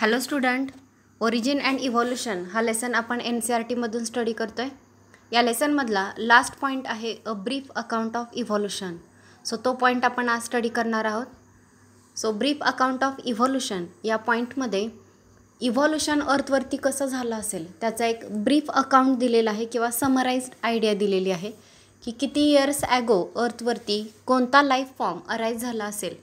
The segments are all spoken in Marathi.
Hello student origin and evolution हा लेसन आपण एन सी आर टीमधून स्टडी करतो आहे या लेसनमधला लास्ट पॉईंट आहे a brief account of evolution so तो पॉईंट आपण आज स्टडी करणार आहोत so brief account of evolution या पॉईंटमध्ये इव्हॉल्युशन अर्थवरती कसं झालं असेल त्याचा एक ब्रीफ अकाउंट दिलेला आहे किंवा समराइज्ड आयडिया दिलेली आहे की किती इयर्स ॲगो अर्थवरती कोणता लाईफ फॉर्म अराईज झाला असेल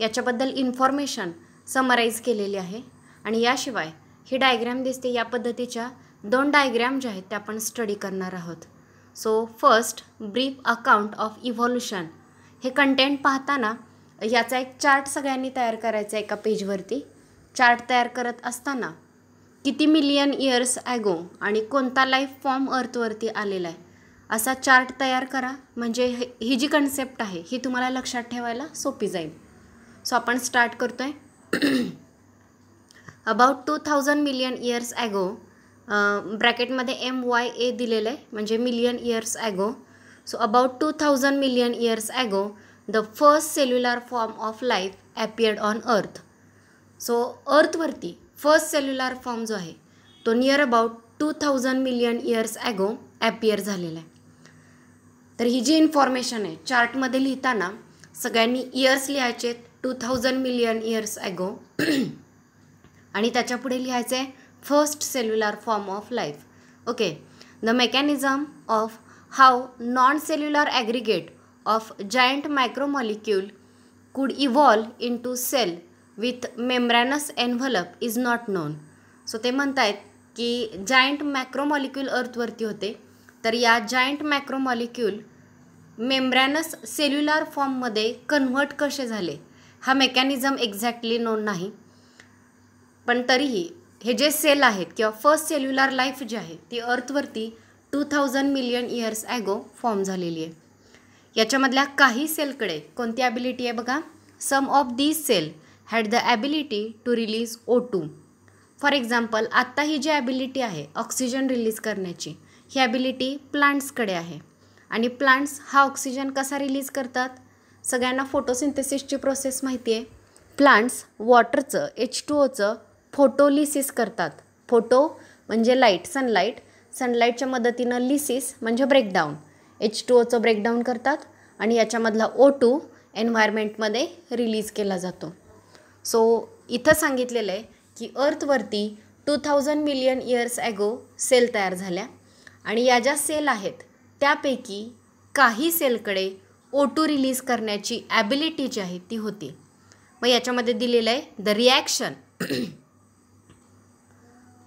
याच्याबद्दल इन्फॉर्मेशन समराईज केलेली आहे आणि याशिवाय ही डायग्रॅम दिसते या पद्धतीच्या दोन डायग्रॅम ज्या आहेत त्या आपण स्टडी करणार आहोत so first brief account of evolution हे कंटेंट पाहताना याचा एक चार्ट सगळ्यांनी तयार करायचा एका पेजवरती चार्ट तयार करत असताना किती मिलियन इयर्स ॲगो आणि कोणता लाईफ फॉर्म अर्थवरती आलेला आहे असा चार्ट तयार करा म्हणजे ही जी कन्सेप्ट आहे ही तुम्हाला लक्षात ठेवायला सोपी जाईल सो आपण स्टार्ट करतो आहे about two thousand million years ago ब्रॅकेटमध्ये एम वाय ए दिलेलं आहे म्हणजे million years ago so about two thousand million years ago the first cellular form of life appeared on earth so अर्थवरती फर्स्ट सेल्युलर फॉर्म जो आहे तो near about two thousand million years ago appear झालेला आहे तर ही जी इन्फॉर्मेशन आहे चार्टमध्ये लिहिताना सगळ्यांनी इयर्स लिहायचे two thousand million years ago आणि त्याच्यापुढे लिहायचं आहे first cellular form of life okay the mechanism of how non cellular aggregate of giant micromolecule could into cell with membranous envelope is not known so ते म्हणत आहेत की जायंट मॅक्रोमॉलिक्यूल अर्थवरती होते तर या जायंट मॅक्रोमॉलिक्यूल मेम्ब्रॅनस सेल्युलर फॉर्ममध्ये कन्व्हर्ट कसे झाले हा मेकॅनिझम एक्झॅक्टली नोन नाही पण तरीही हे जे सेल आहेत किंवा फर्स्ट सेल्युलर लाईफ जी आहे ती अर्थवरती two thousand million years ago form झालेली आहे याच्यामधल्या काही सेलकडे कोणती ॲबिलिटी आहे बघा some of these cell had the ability to release O two for example आत्ता ही जी ॲबिलिटी आहे ऑक्सिजन रिलीज करण्याची ही ॲबिलिटी प्लांट्सकडे आहे आणि प्लांट्स हा ऑक्सिजन कसा रिलीज करतात सगळ्यांना फोटोसिंथेसिसची प्रोसेस माहिती आहे प्लांट्स वॉटरचं एच टू ओचं फोटोलिसिस करतात फोटो म्हणजे लाईट सनलाईट सनलाईटच्या मदतीनं लिसिस म्हणजे ब्रेकडाऊन एच टू ओचं ब्रेकडाऊन करतात आणि याच्यामधला ओ टू एन्व्हायरमेंटमध्ये रिलीज केला जातो सो इथं सांगितलेलं आहे की अर्थवरती two thousand million years ago cell तयार झाल्या आणि या ज्या सेल आहेत त्यापैकी काही सेलकडे ओ टू रिलीज करण्याची ॲबिलिटी जी आहे ती होती मग याच्यामध्ये दिलेलं आहे the reaction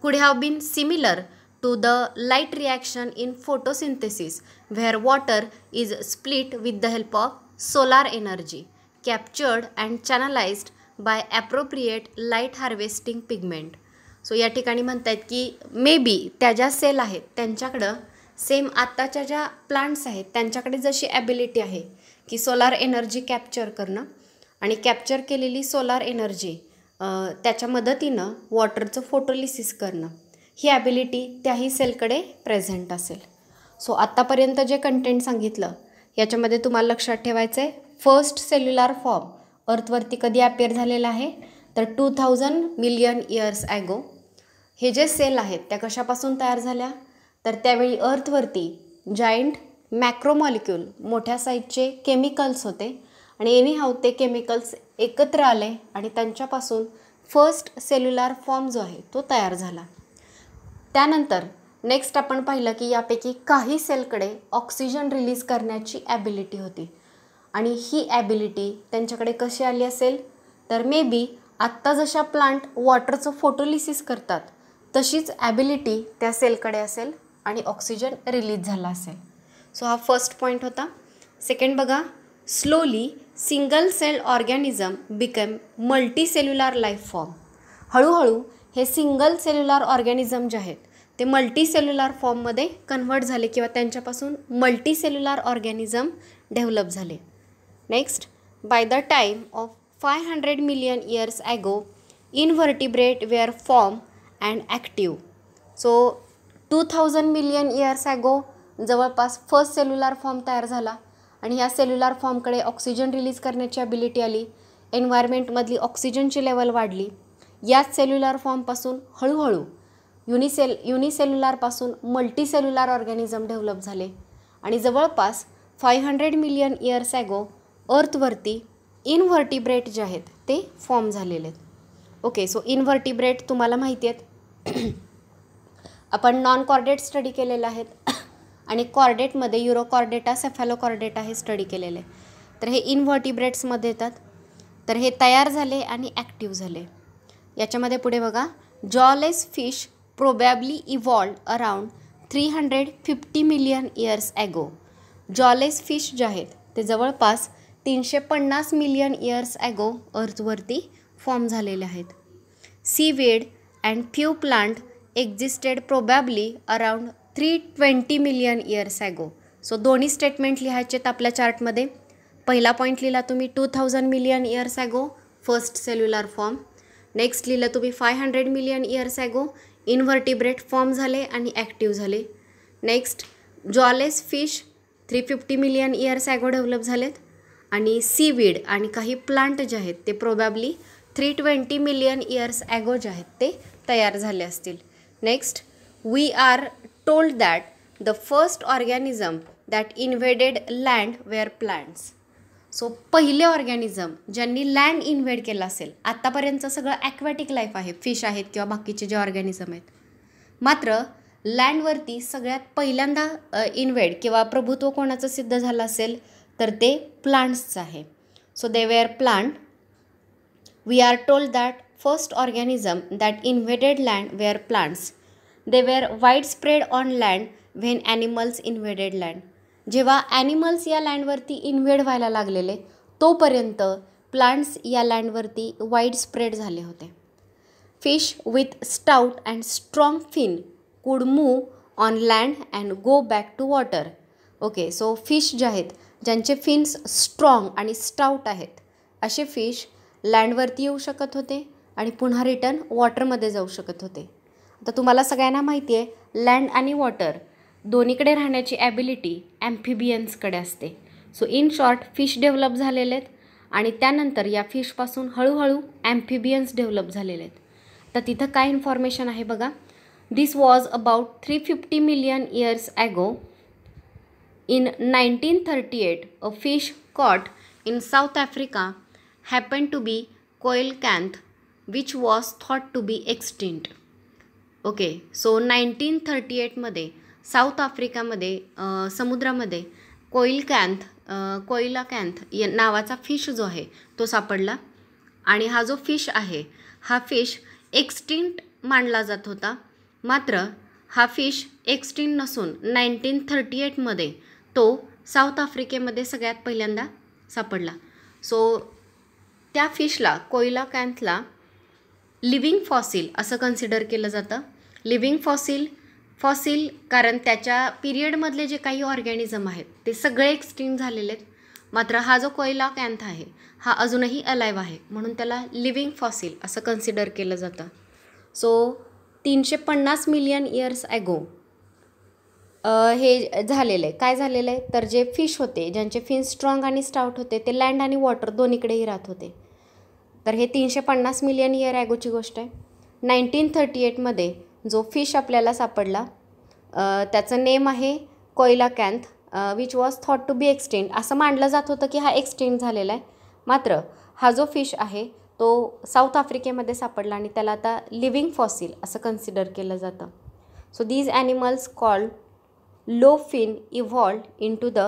could have been similar to the light reaction in photosynthesis where water is split with the help of solar energy captured and channelized by appropriate light harvesting pigment so या ठिकाणी म्हणत आहेत की मे बी त्या ज्या सेल आहेत त्यांच्याकडं सेम आत्ताच्या ज्या प्लांट्स आहेत त्यांच्याकडे जशी ॲबिलिटी आहे की सोलार एनर्जी कॅप्चर करणं आणि कॅप्चर केलेली सोलार एनर्जी त्याच्या मदतीनं वॉटरचं फोटोलिसिस करणं ही ॲबिलिटी त्याही सेलकडे प्रेझेंट असेल सो आत्तापर्यंत जे कंटेंट सांगितलं याच्यामध्ये तुम्हाला लक्षात ठेवायचं आहे फर्स्ट सेल्युलर फॉर्म अर्थवरती कधी अपेअर झालेला आहे तर two thousand million years ago हे जे सेल आहेत त्या कशापासून तयार झाल्या तर त्यावेळी अर्थवरती जायंट मॅक्रोमॉलिक्युल मोठ्या साईजचे केमिकल्स होते आणि एनी हाव ते केमिकल्स एकत्र आले आणि त्यांच्यापासून फर्स्ट सेल्युलर फॉर्म जो आहे तो तयार झाला त्यानंतर नेक्स्ट आपण पाहिलं की यापैकी काही सेलकडे ऑक्सिजन रिलीज करण्याची ॲबिलिटी होती आणि ही ॲबिलिटी त्यांच्याकडे कशी आली असेल तर मे बी आत्ता जशा प्लांट वॉटरचं फोटोलिसिस करतात तशीच ॲबिलिटी त्या सेलकडे असेल आणि ऑक्सिजन रिलीज झाला असेल सो हा फर्स्ट पॉईंट होता सेकंड बघा slowly single cell organism become multicellular life form हळूहळू हे सिंगल सेल्युलर ऑर्गॅनिझम जे आहेत ते मल्टीसेल्युलर फॉर्ममध्ये कन्वर्ट झाले किंवा त्यांच्यापासून मल्टीसेल्युलर ऑर्गॅनिझम डेव्हलप झाले next by the time of five hundred million years ago invertebrate were form and active so two thousand million years ago जवळपास फर्स्ट सेल्युलर फॉर्म तयार झाला आणि या सेल्युलर फॉर्मकडे ऑक्सिजन रिलीज करण्याची ॲबिलिटी आली एन्व्हायरमेंटमधली ऑक्सिजनची लेवल वाढली याच सेल्युलर फॉर्मपासून हळूहळू युनिसेल युनिसेल्युलरपासून मल्टीसेल्युलर ऑर्गॅनिझम डेव्हलप झाले आणि जवळपास five hundred million years ago अर्थवरती इनव्हर्टिब्रेट जे आहेत ते फॉर्म झालेले आहेत ओके सो इनव्हर्टिब्रेट तुम्हाला माहिती आहेत आपण नॉन कॉर्डेट स्टडी केलेलं आहेत आणि कॉर्डेटमध्ये युरोकॉर्डेटा सेफॅलोकॉर्डेटा हे स्टडी केलेले तर हे इनव्हर्टिब्रेट्समध्ये येतात तर हे तयार झाले आणि ॲक्टिव्ह झाले याच्यामध्ये पुढे बघा jawless fish probably evolved around three hundred fifty million years ago jawless fish जे आहेत ते जवळपास तीनशे पन्नास मिलियन इयर्स ॲगो अर्थवरती फॉर्म झालेले आहेत seaweed and few plant existed probably around three twenty million years ago so दोन्ही स्टेटमेंट लिहायचे आहेत आपल्या चार्टमध्ये पहिला पॉईंट लिहिला तुम्ही two thousand million years ago first cellular form next लिहिलं तुम्ही five hundred million years ago invertebrate form झाले आणि ॲक्टिव्ह झाले next jawless fish three fifty million years ago develop झालेत आणि सीवीड आणि काही प्लांट जे आहेत ते probably three twenty million years ago जे आहेत ते तयार झाले असतील next we are told that the first organism that invaded land were plants so पहिले ऑर्गॅनिझम ज्यांनी लँड इन्व्हेड केला असेल आत्तापर्यंतचं सगळं ॲक्वॅटिक लाईफ आहे फिश आहेत किंवा बाकीचे जे ऑर्गॅनिझम आहेत मात्र लँडवरती सगळ्यात पहिल्यांदा इन्व्हेड किंवा प्रभुत्व कोणाचं सिद्ध झालं असेल तर ते प्लांट्सचं आहे so they were plant we are told that first organism that invaded land were plants they were wide spread on land when animals invaded land जेव्हा ॲनिमल्स या लँडवरती इन्व्हेड व्हायला लागलेले तोपर्यंत प्लांट्स या लँडवरती वाईड स्प्रेड झाले होते fish with stout and strong fin could move on land and go back to water okay so fish जे आहेत ज्यांचे फिन्स स्ट्रॉंग आणि स्टाउट आहेत असे फिश लँडवरती येऊ शकत होते आणि पुन्हा रिटर्न वॉटरमध्ये जाऊ शकत होते तर तुम्हाला सगळ्यांना माहिती आहे लँड आणि वॉटर दोन्हीकडे राहण्याची ॲबिलिटी ॲम्फिबियन्सकडे असते so in short fish develop झालेले आहेत आणि त्यानंतर या फिशपासून हळूहळू ॲम्फिबियन्स डेव्हलप झालेले आहेत तर तिथं काय इन्फॉर्मेशन आहे बघा this was about three fifty million years ago in nineteen thirty eight a fish caught in South Africa happen to be coelacanth which was thought to be extinct okay so nineteen thirty एटमध्ये साऊथ आफ्रिकामध्ये समुद्रामध्ये कोईल कॅन्थ कोयला कॅन्थ या नावाचा फिश जो आहे तो सापडला आणि हा जो फिश आहे हा फिश एक्स्टिंट मानला जात होता मात्र हा फिश एक्स्टिंट नसून नाईन्टीन थर्टी एटमध्ये तो साऊथ आफ्रिकेमध्ये सगळ्यात पहिल्यांदा सापडला सो त्या फिशला कोयला कॅन्थला लिव्हिंग फॉसिल असं कन्सिडर केलं जातं लिव्हिंग फॉसिल फॉसिल कारण त्याच्या पिरियडमधले जे काही ऑर्गॅनिझम आहेत ते सगळे एक्स्टिंग झालेले आहेत मात्र हा जो कोयला कॅन्थ आहे हा अजूनही अलाईव्ह आहे म्हणून त्याला लिव्हिंग फॉसिल असं कन्सिडर केलं जातं सो तीनशे पन्नास मिलियन इयर्स ॲगो हे झालेलं आहे काय झालेलं आहे तर जे फिश होते ज्यांचे फिन स्ट्रॉंग आणि स्टाउट होते ते लँड आणि वॉटर दोन्हीकडेही राहत होते तर हे तीनशे पन्नास मिलियन इयर ॲगोची गोष्ट आहे नाईन्टीन थर्टी एटमध्ये जो फिश आपल्याला सापडला त्याचं नेम आहे coelacanth which was thought to be extinct असं मानलं जात होतं की हा एक्सटेंड झालेला आहे मात्र हा जो फिश आहे तो साऊथ आफ्रिकेमध्ये सापडला आणि त्याला आता लिव्हिंग फॉसिल असं कन्सिडर केलं जातं so these animals called lobe fin evolved into the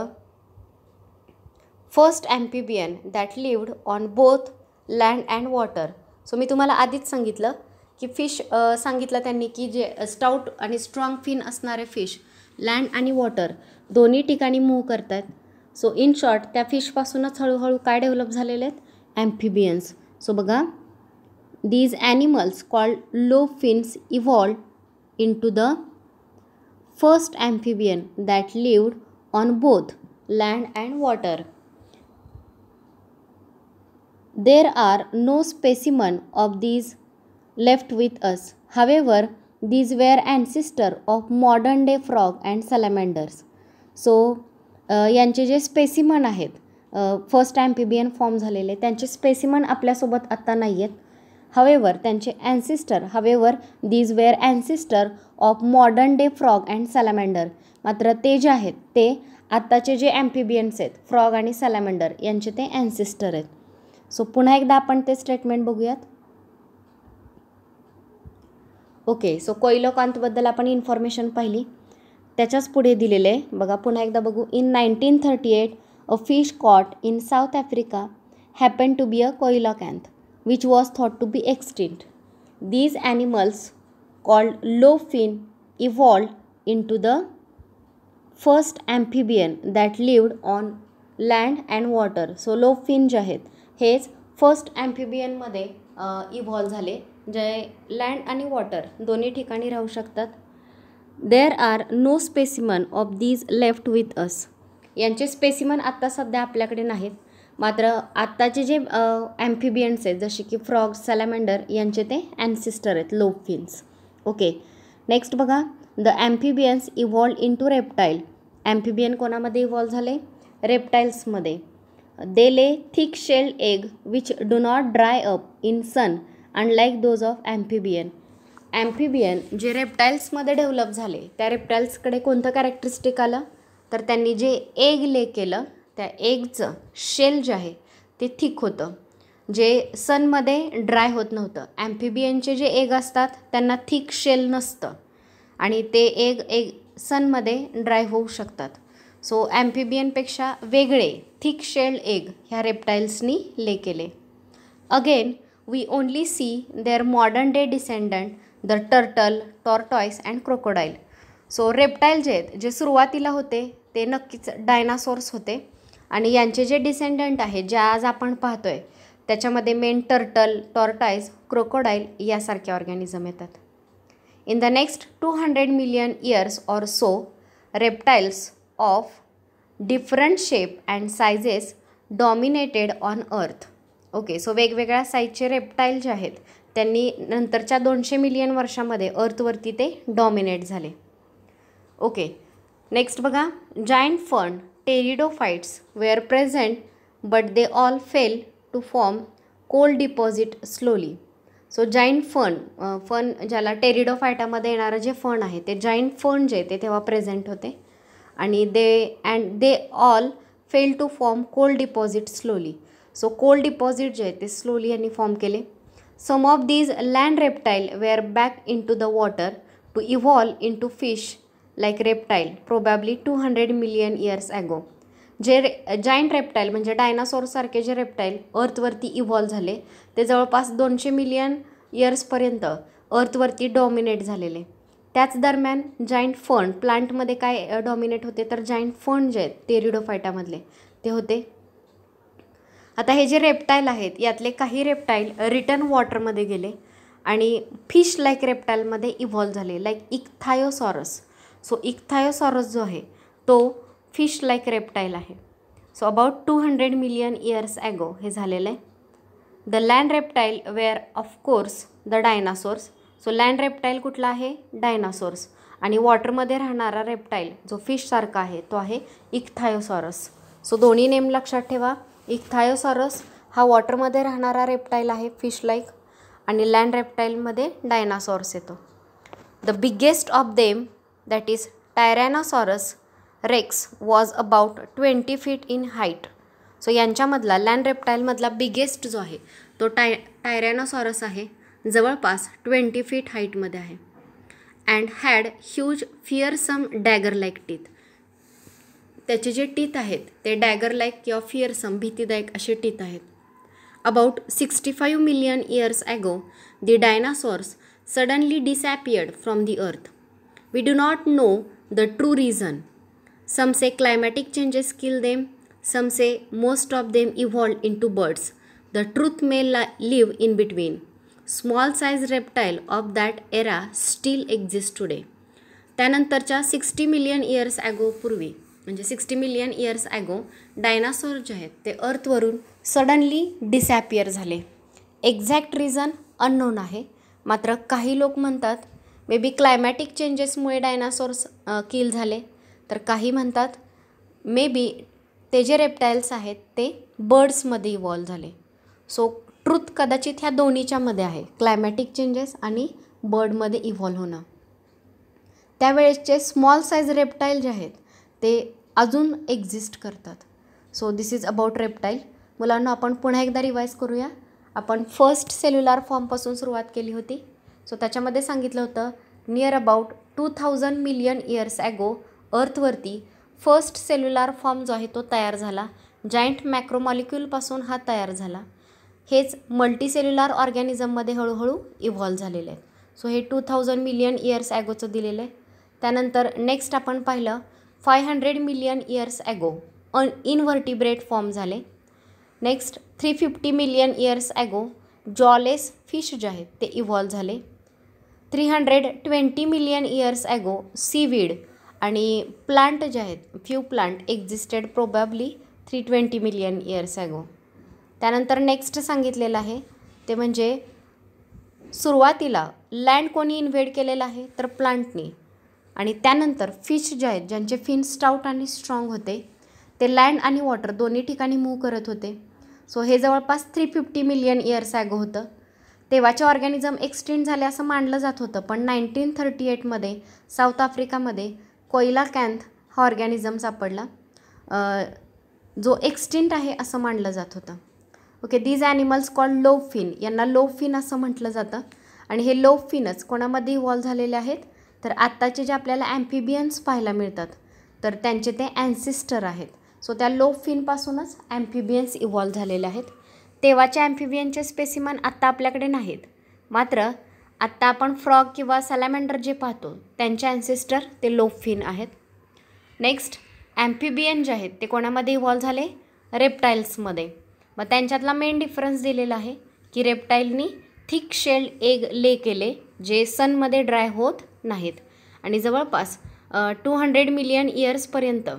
first amphibian that lived on both land and water so मी तुम्हाला आधीच सांगितलं की फिश सांगितलं त्यांनी की जे स्टाऊट आणि स्ट्रॉंग फिन असणारे फिश लँड आणि वॉटर दोन्ही ठिकाणी मूव्ह करत आहेत सो इन शॉर्ट त्या फिशपासूनच हळूहळू काय डेव्हलप झालेले आहेत ॲम्फिबियन्स सो बघा these animals called lobe fins evolve into the first amphibian that lived on both land and water there are no specimen of these left with us. However, these were ancestor of modern day frog and salamanders. So uh, यांचे जे स्पेसिमन आहेत फर्स्ट ॲम्पिबियन फॉर्म झालेले त्यांचे स्पेसिमन आपल्यासोबत आत्ता नाही आहेत हवेवर त्यांचे ॲन्सिस्टर हवेवर these were ancestor of modern day frog and salamander मात्र ते जे आहेत ते आत्ताचे जे ॲम्पिबियन्स आहेत फ्रॉग आणि सॅलॅमेंडर यांचे ते अँसिस्टर आहेत सो पुन्हा एकदा आपण ते स्टेटमेंट बघूयात ओके सो कोयलकांतबद्दल आपण इन्फॉर्मेशन पाहिली त्याच्याच पुढे दिलेलं आहे बघा पुन्हा एकदा बघू in nineteen thirty eight a fish caught in South Africa happen to be coelacanth which was thought to be extinct these animals called lobe fin evolved into the first amphibian that lived on land and water so lobe fin जे आहेत हेच फर्स्ट ॲम्फिबियनमध्ये इव्हॉल्व झाले जे लँड आणि वॉटर दोन्ही ठिकाणी राहू शकतात there are no specimen of these left with us यांचे स्पेसिमन आत्ता सध्या आपल्याकडे नाहीत मात्र आत्ताचे जे ॲम्फिबियन्स आहेत जसे की फ्रॉग सॅलॅमेंडर यांचे ते ॲन्सिस्टर आहेत लोफिन्स ओके नेक्स्ट बघा the amphibians evolve into reptile amphibian कोणामध्ये इव्हॉल्व झाले रेप्टाईल्समध्ये they lay thick shelled egg which do not dry up in sun unlike those of amphibian amphibian जे रेप्टाईल्समध्ये डेव्हलप झाले त्या रेप्टाईल्सकडे कोणतं कॅरेक्टरिस्टिक आलं तर त्यांनी जे एग ले केलं त्या एगचं शेल जे आहे ते थिक होतं जे सनमध्ये ड्राय होत नव्हतं ॲम्फिबियनचे जे एग असतात त्यांना थिक शेल नसतं आणि ते एग एग सनमध्ये ड्राय होऊ शकतात सो ॲम्फिबियनपेक्षा वेगळे थिक शेल एग ह्या रेप्टाईल्सनी ले केले again we only see their modern day descendant the turtle tortoise and crocodile so reptile जे आहेत जे सुरुवातीला होते ते नक्कीच डायनासोर्स होते आणि यांचे जे डिसेंडंट आहे जे आज आपण पाहतो आहे त्याच्यामध्ये मेन टर्टल टॉर्टाईज क्रोकोडाईल यासारखे ऑर्गॅनिझम येतात in the next two hundred million years or so reptiles of different shape and sizes dominated on earth okay so वेगवेगळ्या साईजचे रेप्टाईल जे आहेत त्यांनी नंतरच्या दोनशे मिलियन वर्षामध्ये अर्थवरती ते डॉमिनेट झाले ओके नेक्स्ट बघा giant fern pteridophytes were present but they all fell to form coal deposit slowly so giant fern fern ज्याला टेरिडोफायटामध्ये येणारं जे फन आहे ते जाईंट फन जे ते तेव्हा प्रेझेंट होते आणि they and they all fell to form coal deposit slowly so coal deposit जे आहे ते स्लोली यांनी फॉर्म केले some of these land reptile were back into the water to evolve into fish like reptile probably two hundred million years ago जे रे जायंट रेप्टाईल म्हणजे डायनासोरसारखे जे रेप्टाईल अर्थवरती इव्हॉल्व झाले ते जवळपास दोनशे मिलियन इयर्सपर्यंत अर्थवरती डॉमिनेट झालेले त्याच दरम्यान जायंट फंड प्लांटमध्ये काय डॉमिनेट होते तर जायंट फंड जे आहेत तेरिडोफायटामधले ते होते आता हे जे रेप्टाईल आहेत यातले काही रेप्टाईल रिटर्न वॉटरमध्ये गेले आणि फिश लाईक रेप्टाईलमध्ये इव्हॉल्व्ह झाले लाईक इक्थायोसॉरस सो इक्थायोसॉरस जो आहे तो फिश लाईक रेप्टाईल आहे so about two hundred million years ago हे झालेलं आहे the land reptile were of course the dinosaurs so land reptile कुठला आहे डायनासोर्स आणि वॉटरमध्ये राहणारा रेप्टाईल जो फिशसारखा आहे तो आहे इक्थायोसॉरस सो दोन्ही नेम लक्षात ठेवा एक थायोसॉरस हा वॉटरमध्ये राहणारा रेप्टाईल आहे फिश लाईक आणि लँड रेप्टाईलमध्ये डायनासॉर्स येतो the biggest of them that is tyrannosaurus rex was about twenty feet in height so यांच्यामधला लँड रेप्टाईलमधला बिगेस्ट जो आहे तो टाय टायरॅनॉसॉरस आहे जवळपास ट्वेंटी फीट हाईटमध्ये आहे and had huge fearsome dagger like teeth त्याचे जे टीथ आहेत ते डॅगर लाईक किंवा फिअरसम भीतीदायक असे टीथ आहेत about sixty five million years ago the dinosaurs suddenly disappeared from the earth we do not know the true reason some say climatic changes kill them some say most of them evolved into birds the truth may lie live in between small size reptile of that era still exist today त्यानंतरच्या सिक्स्टी मिलियन इयर्स ॲगोपूर्वी म्हणजे sixty million years ago dinosaur जे आहेत ते अर्थवरून सडनली डिसॲपियर झाले एक्झॅक्ट रिझन अननोन आहे मात्र काही लोक म्हणतात मे बी क्लायमॅटिक चेंजेसमुळे डायनासोर्स किल झाले तर काही म्हणतात मे बी ते जे रेप्टाईल्स आहेत ते बर्ड्समध्ये इव्हॉल्व झाले सो ट्रूथ कदाचित ह्या दोन्हीच्यामध्ये आहे क्लायमॅटिक चेंजेस आणि बर्डमध्ये इव्हॉल्व्ह होणं त्यावेळेसचे स्मॉल साईज रेप्टाईल जे आहेत ते अजून एक्झिस्ट करतात so this is about reptile मुलांना आपण पुन्हा एकदा रिवाईज करूया आपण फर्स्ट सेल्युलर फॉर्मपासून सुरुवात केली होती सो त्याच्यामध्ये सांगितलं होतं near about two thousand million years ago अर्थवरती फर्स्ट सेल्युलर फॉर्म जो आहे तो तयार झाला जायंट मॅक्रोमॉलिक्युलपासून हा तयार झाला हेच मल्टी सेल्युलर ऑर्गॅनिझममध्ये हळूहळू इव्हॉल्व्ह झालेले आहेत सो हे टू थाउजंड मिलियन इयर्स ॲगोचं दिलेलं आहे त्यानंतर नेक्स्ट आपण पाहिलं five hundred million years ago अन इनव्हर्टिब्रेट फॉर्म झाले next three fifty million years ago jawless fish जे आहेत ते इव्हॉल्व्ह झाले three hundred twenty million years ago seaweed आणि प्लांट जे आहेत few plant existed probably three twenty million years ago त्यानंतर नेक्स्ट सांगितलेलं आहे ते म्हणजे सुरुवातीला लँड कोणी इन्व्हेड केलेलं आहे तर प्लांटनी आणि त्यानंतर फिश जे आहेत ज्यांचे फिन स्टाऊट आणि स्ट्रॉंग होते ते लँड आणि वॉटर दोन्ही ठिकाणी मूव्ह करत होते सो हे जवळपास three fifty million years ago होतं तेव्हाचे ऑर्गॅनिझम एक्सटेंड झाले असं मानलं जात होतं पण नाईन्टीन थर्टी एटमध्ये साऊथ आफ्रिकामध्ये कोयला कॅन्थ हा ऑर्गॅनिझम सापडला जो एक्स्टिंट आहे असं मानलं जात होतं okay these animals called lobe fin यांना लोफिन असं म्हटलं जातं आणि हे फिनच कोणामध्ये इव्हॉल्व झालेले आहेत तर आत्ताचे जे आपल्याला ॲम्फिबियन्स पाहायला मिळतात तर त्यांचे ते ॲन्सिस्टर आहेत सो त्या लो फिनपासूनच ॲम्फिबियन्स इव्हॉल्व झालेले आहेत तेव्हाच्या ॲम्फिबियनचे स्पेसिमन आत्ता आपल्याकडे नाहीत मात्र आत्ता आपण फ्रॉग किंवा सॅलॅमेंडर जे पाहतो त्यांचे ॲन्सिस्टर ते फिन आहेत नेक्स्ट ॲम्फिबियन जे आहेत ते कोणामध्ये इव्हॉल्व्ह झाले रेप्टाईल्समध्ये मग त्यांच्यातला मेन डिफरन्स दिलेला आहे की रेप्टाईलनी थिक शेल्ड एग ले केले जे सनमध्ये ड्राय होत नाहीत आणि जवळपास टू हंड्रेड मिलियन इयर्सपर्यंत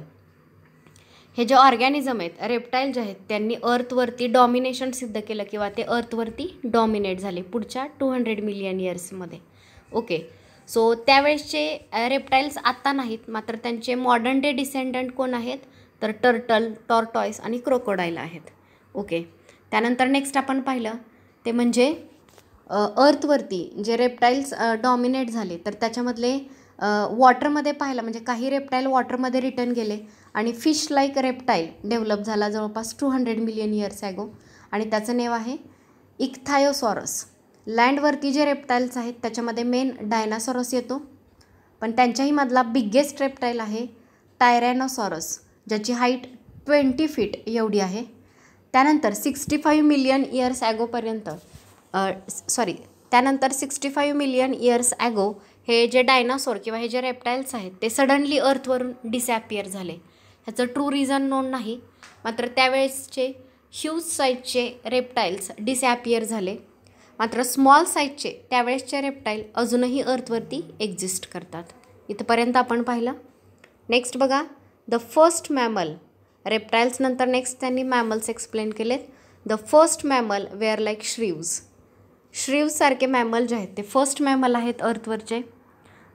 हे जे ऑर्गॅनिझम आहेत रेप्टाईल जे आहेत त्यांनी अर्थवरती डॉमिनेशन सिद्ध केलं किंवा ते अर्थवरती डॉमिनेट झाले पुढच्या टू हंड्रेड मिलियन इयर्समध्ये ओके सो त्यावेळेसचे रेप्टाईल्स आत्ता नाहीत मात्र त्यांचे मॉडर्न डे डिसेंडंट कोण आहेत तर टर्टल टॉर्टॉईस आणि क्रोकोडाईल आहेत ओके त्यानंतर नेक्स्ट आपण पाहिलं ते म्हणजे अर्थवरती जे रेप्टाईल्स डॉमिनेट झाले तर त्याच्यामधले वॉटरमध्ये पाहिलं म्हणजे काही रेप्टाईल वॉटरमध्ये रिटर्न गेले आणि फिश लाईक रेप्टाईल डेव्हलप झाला जवळपास two hundred million years ago आणि त्याचं नेव आहे इक्थायोसॉरस लँडवरती जे रेप्टाईल्स आहेत त्याच्यामध्ये मेन डायनासॉरस येतो पण त्यांच्याही मधला बिग्गेस्ट रेप्टाईल आहे टायरॅनोसॉरस ज्याची हाईट ट्वेंटी फीट एवढी आहे त्यानंतर सिक्स्टी फाईव्ह मिलियन इयर्स ॲगोपर्यंत सॉरी त्यानंतर sixty five million years ago हे जे डायनासोर किंवा हे जे रेप्टाईल्स आहेत ते सडनली अर्थवरून डिसॲपियर झाले ह्याचं ट्रू रिझन नोंद नाही मात्र त्यावेळेसचे ह्यूज साईजचे रेप्टाईल्स डिसॲपियर झाले मात्र स्मॉल साईजचे त्यावेळेसचे रेप्टाईल अजूनही अर्थवरती एक्झिस्ट करतात इथपर्यंत आपण पाहिलं नेक्स्ट बघा द फर्स्ट मॅमल रेप्टाईल्सनंतर नेक्स्ट त्यांनी मॅमल्स एक्सप्लेन केलेत the first mammal were like shrews श्रीवसारखे मॅमल जे आहेत ते फर्स्ट मॅमल आहेत अर्थवरचे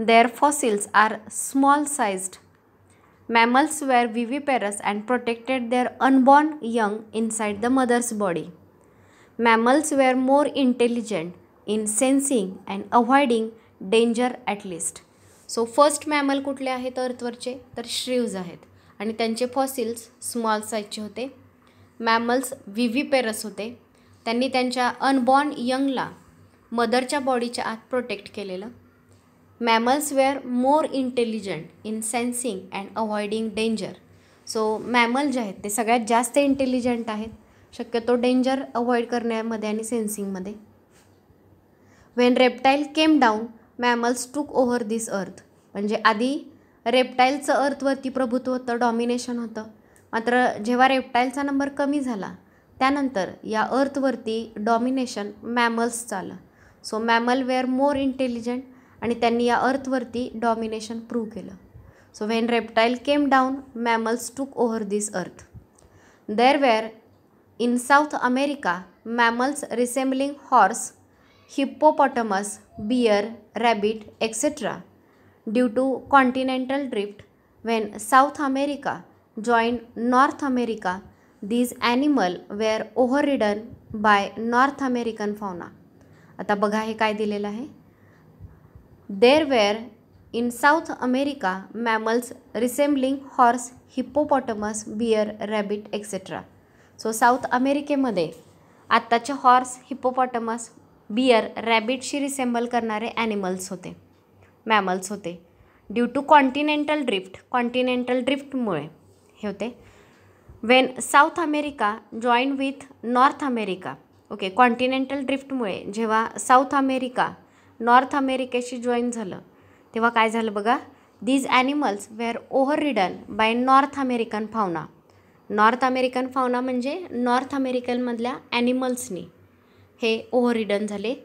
their fossils are small sized mammals were viviparous and protected their unborn young inside the mother's body mammals were more intelligent in sensing and avoiding danger least so first mammal कुठले आहेत अर्थवरचे तर श्रीव्ज आहेत आणि त्यांचे फॉसिल्स स्मॉल साईजचे होते मॅमल्स पेरस होते त्यांनी त्यांच्या अनबॉर्न यंगला मदरच्या बॉडीच्या आत प्रोटेक्ट केलेलं mammals were more intelligent in sensing and avoiding danger so mammal जे आहेत ते सगळ्यात जास्त इंटेलिजंट आहेत शक्यतो डेंजर अवॉइड करण्यामध्ये आणि सेन्सिंगमध्ये when reptile came down mammals took over this earth म्हणजे आधी रेप्टाईलचं अर्थवरती प्रभुत्व होतं डॉमिनेशन होतं मात्र जेव्हा रेप्टाईलचा नंबर कमी झाला त्यानंतर या अर्थवरती डॉमिनेशन मॅमल्स आलं so mammal were more intelligent आणि त्यांनी या अर्थवरती डॉमिनेशन प्रूव्ह केलं so when reptile came down mammals took over this earth there were in South America mammals resembling horse hippopotamus bear rabbit etcetera due to continental drift when south America join North America these animal were over ridden by north American fauna आता बघा हे काय दिलेलं आहे there were in South America mammals resembling horse hippopotamus bear rabbit etcetera so south अमेरिकेमध्ये आत्ताचे हॉर्स हिप्पोपॉटमस बियर रॅबिटशी रिसेम्बल करणारे ॲनिमल्स होते मॅमल्स होते due to continental drift continental ड्रिफ्टमुळे हे होते when south America join with north America okay continental ड्रिफ्टमुळे जेव्हा साऊथ अमेरिका नॉर्थ अमेरिकेशी जॉईन झालं तेव्हा काय झालं बघा these animals were over ridden by north American fauna north American fauna म्हणजे नॉर्थ अमेरिकनमधल्या ॲनिमल्सनी हे ओव्हर रिडन झाले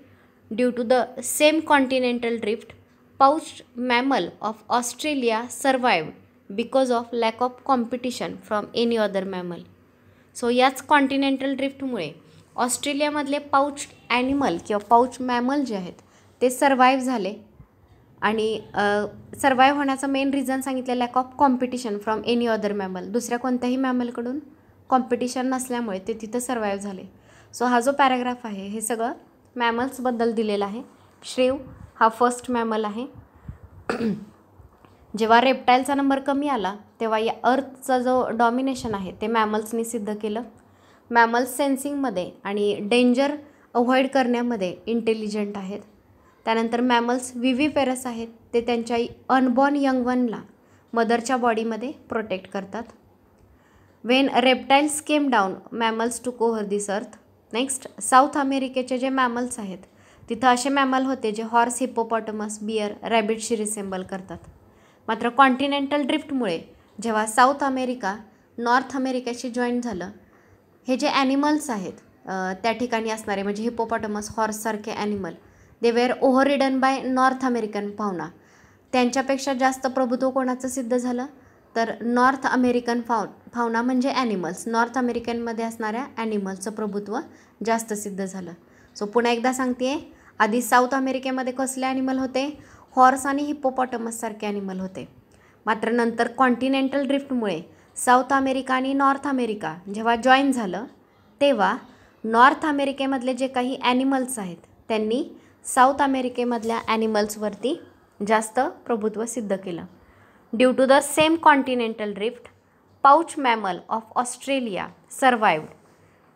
due to the same continental drift pouch mammal of Australia survived because of lack of competition from any other mammal so याच कॉन्टिनेंटल ड्रिफ्टमुळे ऑस्ट्रेलियामधले पाऊच ॲनिमल किंवा पाऊच मॅमल जे आहेत ते सर्वाईव्ह झाले आणि सर्वाईव्ह होण्याचं मेन रिझन सांगितलं lack of competition from any other mammal दुसऱ्या कोणत्याही मॅमलकडून कॉम्पिटिशन नसल्यामुळे ते तिथं सर्वाईव्ह झाले सो हा जो पॅराग्राफ आहे हे सगळं मॅमल्सबद्दल दिलेलं आहे श्रेव हा फर्स्ट मॅमल आहे जेव्हा रेप्टाईलचा नंबर कमी आला तेव्हा या अर्थचा जो डॉमिनेशन आहे ते मॅमल्सनी सिद्ध केलं मॅमल्स सेन्सिंगमध्ये आणि डेंजर अवॉइड करण्यामध्ये इंटेलिजंट आहेत त्यानंतर मॅमल्स पेरस आहेत ते त्यांच्या अनबॉर्न यंग वनला मदरच्या बॉडीमध्ये प्रोटेक्ट करतात when reptiles came down mammals to cohere this अर्थ नेक्स्ट साऊथ अमेरिकेचे जे मॅमल्स आहेत तिथं असे मॅमल होते जे हॉर्स हिपोपॉटमस बियर रॅबिटशी रिसेम्बल करतात मात्र कॉन्टिनेंटल ड्रिफ्टमुळे जेव्हा साऊथ अमेरिका नॉर्थ अमेरिकेशी जॉईन झालं हे जे ॲनिमल्स आहेत त्या ठिकाणी असणारे म्हणजे हिपोपॉटमस हॉर्ससारखे animal they were over by north American पाहुणा त्यांच्यापेक्षा जास्त प्रभुत्व कोणाचं सिद्ध झालं तर नॉर्थ अमेरिकन फाव फावना म्हणजे ॲनिमल्स नॉर्थ अमेरिकनमध्ये असणाऱ्या ॲनिमल्सचं प्रभुत्व जास्त सिद्ध झालं सो पुन्हा एकदा सांगते आधी साऊथ अमेरिकेमध्ये कसले ॲनिमल होते हॉर्स आणि हिप्पोपॉटमससारखे ॲनिमल होते मात्र नंतर कॉन्टिनेंटल ड्रिफ्टमुळे साऊथ अमेरिका आणि नॉर्थ अमेरिका जेव्हा जॉईन झालं तेव्हा नॉर्थ अमेरिकेमधले जे काही ॲनिमल्स आहेत त्यांनी साऊथ अमेरिकेमधल्या ॲनिमल्सवरती जास्त प्रभुत्व सिद्ध केलं due to the same continental drift pouch mammal of Australia survived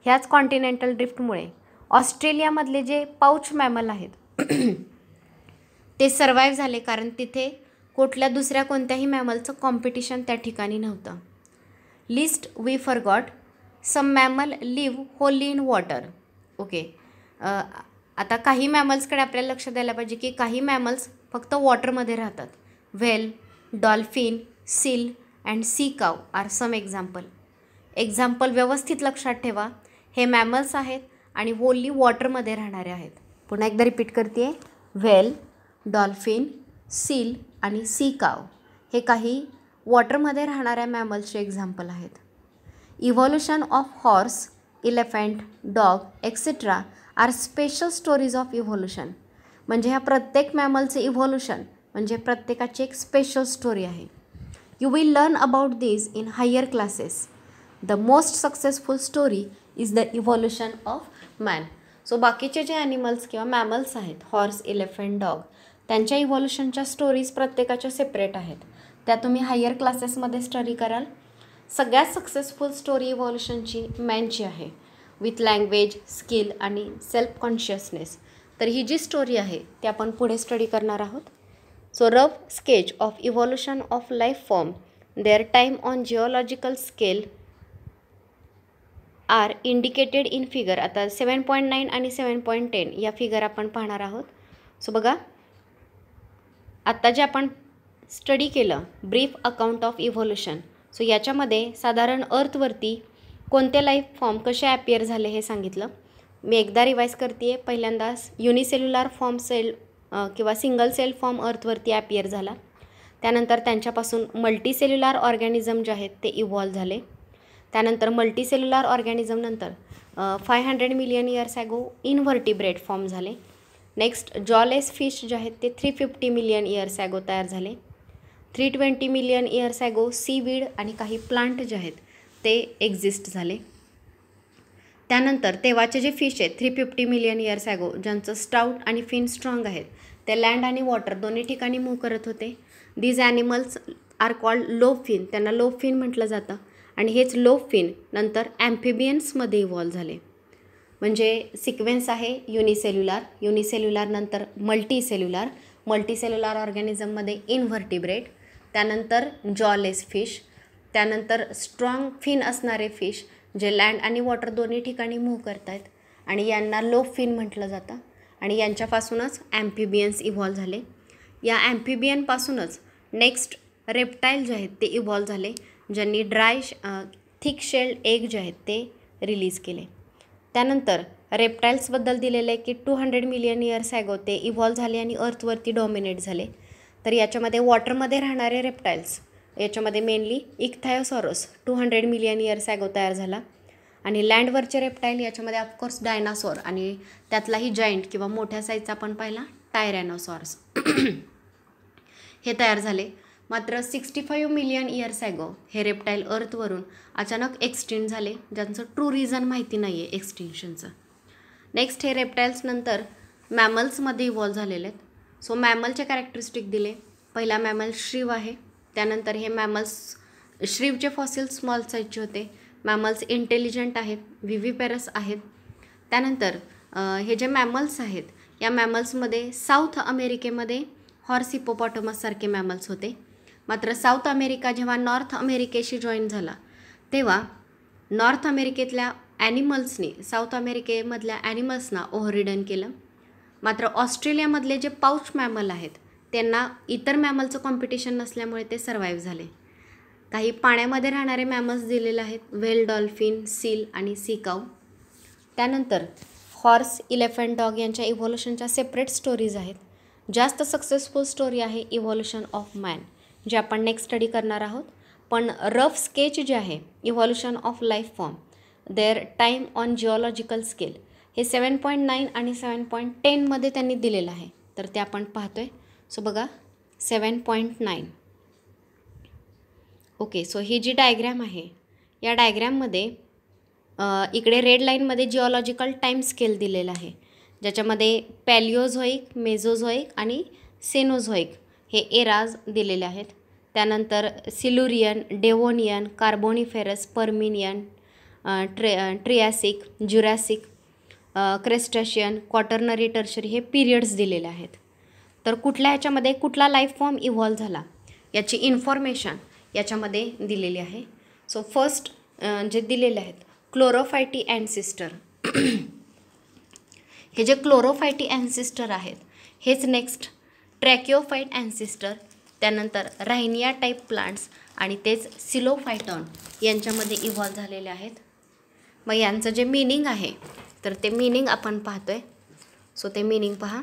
ह्याच कॉन्टिनेंटल ड्रिफ्टमुळे ऑस्ट्रेलियामधले जे पाऊच मॅमल आहेत ते सर्वाईव्ह झाले कारण तिथे कुठल्या दुसऱ्या कोणत्याही मॅमलचं कॉम्पिटिशन त्या ठिकाणी नव्हतं list we for got some mammal live wholly in water okay आता काही मॅमल्सकडे आपल्याला लक्ष द्यायला पाहिजे की काही मॅमल्स फक्त वॉटरमध्ये राहतात whale dolphin seal and sea cow are some example example व्यवस्थित लक्षात ठेवा हे मॅमल्स आहेत आणि ओनली वॉटरमध्ये राहणारे आहेत पुन्हा एकदा रिपीट करते व्हेल डॉल्फिन सील आणि सी काव हे काही वॉटरमध्ये राहणाऱ्या मॅमल्सचे एक्झाम्पल आहेत evolution of horse elephant dog etcetera are special stories of evolution म्हणजे ह्या प्रत्येक मॅमलचे इव्होल्युशन म्हणजे प्रत्येकाची एक स्पेशल स्टोरी आहे you will learn about this in higher classes the most successful story is the evolution of man so बाकीचे जे ॲनिमल्स किंवा मॅमल्स आहेत हॉर्स इलेफंट डॉग त्यांच्या इव्हॉल्युशनच्या स्टोरीज प्रत्येकाच्या सेपरेट आहेत त्या तुम्ही हायर क्लासेसमध्ये स्टडी कराल सगळ्यात सक्सेसफुल स्टोरी इव्हॉल्युशनची मॅनची आहे विथ लँग्वेज स्किल आणि सेल्फ कॉन्शियसनेस तर ही जी स्टोरी आहे ती आपण पुढे स्टडी करणार आहोत so rough sketch of evolution of life form their time on geological scale are indicated in figure आता सेवन पॉईंट नाईन आणि सेवन पॉईंट टेन या फिगर आपण पाहणार आहोत सो बघा आत्ता जे आपण स्टडी केलं brief account of evolution so याच्यामध्ये साधारण अर्थवरती कोणते लाईफ फॉर्म कसे ॲपिअर झाले हे सांगितलं मी एकदा रिवाईज करते आहे पहिल्यांदाच युनिसेल्युलर फॉर्म सेल किंवा सिंगल सेल फॉर्म अर्थवरती ॲपियर झाला त्यानंतर त्यांच्यापासून मल्टीसेल्युलर ऑर्गॅनिझम जे आहेत ते इव्हॉल्व्ह झाले त्यानंतर मल्टीसेल्युलर ऑर्गॅनिझमनंतर five hundred million years ago invertebrate form झाले नेक्स्ट जॉलेस फिश जे आहेत ते three fifty million years ago तयार झाले three twenty million years ago seaweed आणि काही प्लांट जे आहेत ते एक्झिस्ट झाले त्यानंतर तेव्हाचे जे फिश आहेत three fifty million years ago ज्यांचं स्टाऊट आणि फिन स्ट्रॉंग आहेत ते लँड आणि वॉटर दोन्ही ठिकाणी मूव करत होते these animals are called fin त्यांना फिन म्हटलं जातं आणि हेच फिन नंतर ॲम्फिबियन्समध्ये इव्हॉल्व झाले म्हणजे सिक्वेन्स आहे युनिसेल्युलर युनिसेल्युलरनंतर मल्टीसेल्युलर मल्टीसेल्युलर ऑर्गॅनिझममध्ये इनव्हर्टिब्रेट त्यानंतर जॉलेस फिश त्यानंतर स्ट्रॉंग फिन असणारे फिश जे लँड आणि वॉटर दोन्ही ठिकाणी मूव्ह करत आहेत आणि यांना लो फिन म्हटलं जातं आणि यांच्यापासूनच ॲम्फिबियन्स इव्हॉल्व झाले या ॲम्फिबियनपासूनच नेक्स्ट रेप्टाईल जे आहेत ते इव्हॉल्व झाले ज्यांनी ड्राय थिक शेल्ड एग जे आहेत ते रिलीज केले त्यानंतर रेप्टाईल्सबद्दल दिलेलं आहे की two hundred million years ago ते इव्हॉल्व्ह झाले आणि अर्थवरती डॉमिनेट झाले तर याच्यामध्ये वॉटरमध्ये राहणारे रेप्टाईल्स याच्यामध्ये mainly ichthyosaurus two hundred million years ago तयार झाला आणि लँडवरचे रेप्टाईल याच्यामध्ये ऑफकोर्स डायनासॉर आणि त्यातलाही जॉईंट किंवा मोठ्या साईजचा आपण पाहिला टायरॅनोसॉर्स हे तयार झाले मात्र sixty five million years ago हे रेप्टाईल अर्थवरून अचानक एक्सटिंट झाले ज्यांचं ट्रू रिझन माहिती नाही आहे एक्सटिंक्शनचं नेक्स्ट हे रेप्टाईल्सनंतर मॅमल्समध्ये इव्हॉल्व झालेले आहेत सो मॅमलचे कॅरेक्टरिस्टिक दिले पहिला मॅमल श्रीव आहे त्यानंतर हे मॅमल्स श्रीवचे फॉसिल्स स्मॉल साईजचे होते मॅमल्स इंटेलिजंट आहेत पेरस आहेत त्यानंतर हे जे मॅमल्स आहेत या मॅमल्समध्ये साऊथ अमेरिकेमध्ये हॉर्स हिपोपॉटमससारखे मॅमल्स होते मात्र साऊथ अमेरिका जेव्हा नॉर्थ अमेरिकेशी जॉईन झाला तेव्हा नॉर्थ अमेरिकेतल्या ॲनिमल्सनी साऊथ अमेरिकेमधल्या ॲनिमल्सना ओव्हरिडन केलं मात्र ऑस्ट्रेलियामधले जे पाऊच मॅमल आहेत त्यांना इतर मॅमलचं कॉम्पिटिशन नसल्यामुळे ते सर्वाईव्ह झाले काही पाण्यामध्ये राहणारे मॅमल्स दिलेले आहेत व्हेल डॉल्फिन सील आणि सीकाऊ त्यानंतर हॉर्स इलेफंट डॉग यांच्या इव्हॉल्युशनच्या सेपरेट स्टोरीज आहेत जास्त सक्सेसफुल स्टोरी आहे इव्हॉल्युशन ऑफ मॅन जे आपण नेक्स्ट स्टडी करणार आहोत पण रफ स्केच जे आहे evolution of life form their time on geological scale हे सेवन पॉईंट नाईन आणि सेवन पॉईंट टेनमध्ये त्यांनी दिलेलं आहे तर ते आपण पाहतो आहे सो बघा seven point nine okay so ही जी डायग्रॅम आहे या डायग्रॅममध्ये इकडे रेड लाईनमध्ये जिओलॉजिकल टाईम स्केल दिलेला आहे ज्याच्यामध्ये पॅलिओझोईक मेझोझोईक आणि सेनोझोईक हे एराज दिलेले आहेत त्यानंतर सिलुरियन डेवोनियन कार्बोनिफेरस परमिनियन ट्रे Triassic Jurassic Cretaceous Quaternary Tertiary हे पिरियड्स दिलेले आहेत तर कुठल्या याच्यामध्ये कुठला लाईफ फॉर्म इव्हॉल्व्ह झाला याची इन्फॉर्मेशन याच्यामध्ये दिलेली आहे सो फर्स्ट जे दिलेले आहेत क्लोरोफायटी अँसिस्टर हे जे क्लोरोफायटी अँसिस्टर आहेत हेच नेक्स्ट ट्रॅकिओफाईट अँसिस्टर त्यानंतर रायनिया टाईप प्लांट्स आणि तेच सिलोफायटॉन यांच्यामध्ये इव्हॉल्व्ह झालेले आहेत मग यांचं जे मिनिंग आहे तर ते मिनिंग आपण पाहतो आहे सो ते मिनिंग पहा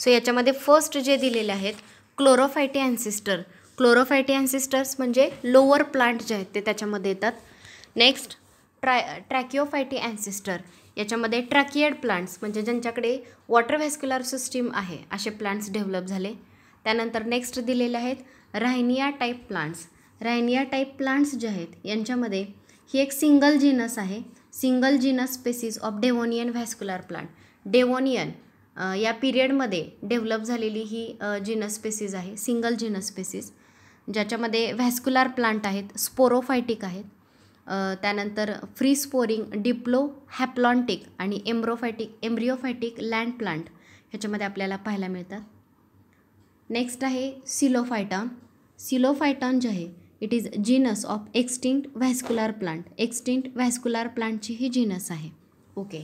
सो याच्यामध्ये फर्स्ट जे दिलेले आहेत क्लोरोफायटी अँसिस्टर क्लोरोफायटी अँसिस्टर्स म्हणजे लोअर प्लांट जे आहेत ते त्याच्यामध्ये येतात नेक्स्ट ट्रॅ ट्रॅकिओफायटी अँसिस्टर याच्यामध्ये ट्रॅकिएड प्लांट्स म्हणजे ज्यांच्याकडे वॉटर व्हॅस्क्युलर सिस्टीम आहे असे प्लांट्स डेव्हलप झाले त्यानंतर नेक्स्ट दिलेले आहेत Rhynia type plants Rhynia type plants जे आहेत यांच्यामध्ये ही एक सिंगल जीनस आहे single genus species of Devonian vascular plant Devonian या पिरियडमध्ये डेव्हलप झालेली ही जीनस स्पेसिस आहे सिंगल जीनस स्पेसिस ज्याच्यामध्ये व्हॅस्क्युलर प्लांट आहेत स्पोरोफायटिक आहेत त्यानंतर फ्री स्पोरिंग डिप्लो हॅप्लॉन्टिक आणि एम्ब्रोफॅटिक एम्ब्रिओफॅटिक लँड प्लांट ह्याच्यामध्ये आपल्याला पाहायला मिळतात नेक्स्ट आहे सिलोफायटॉन सिलोफायटॉन जे आहे it is genus of extinct vascular plant extinct vascular प्लांटची ही जीनस आहे ओके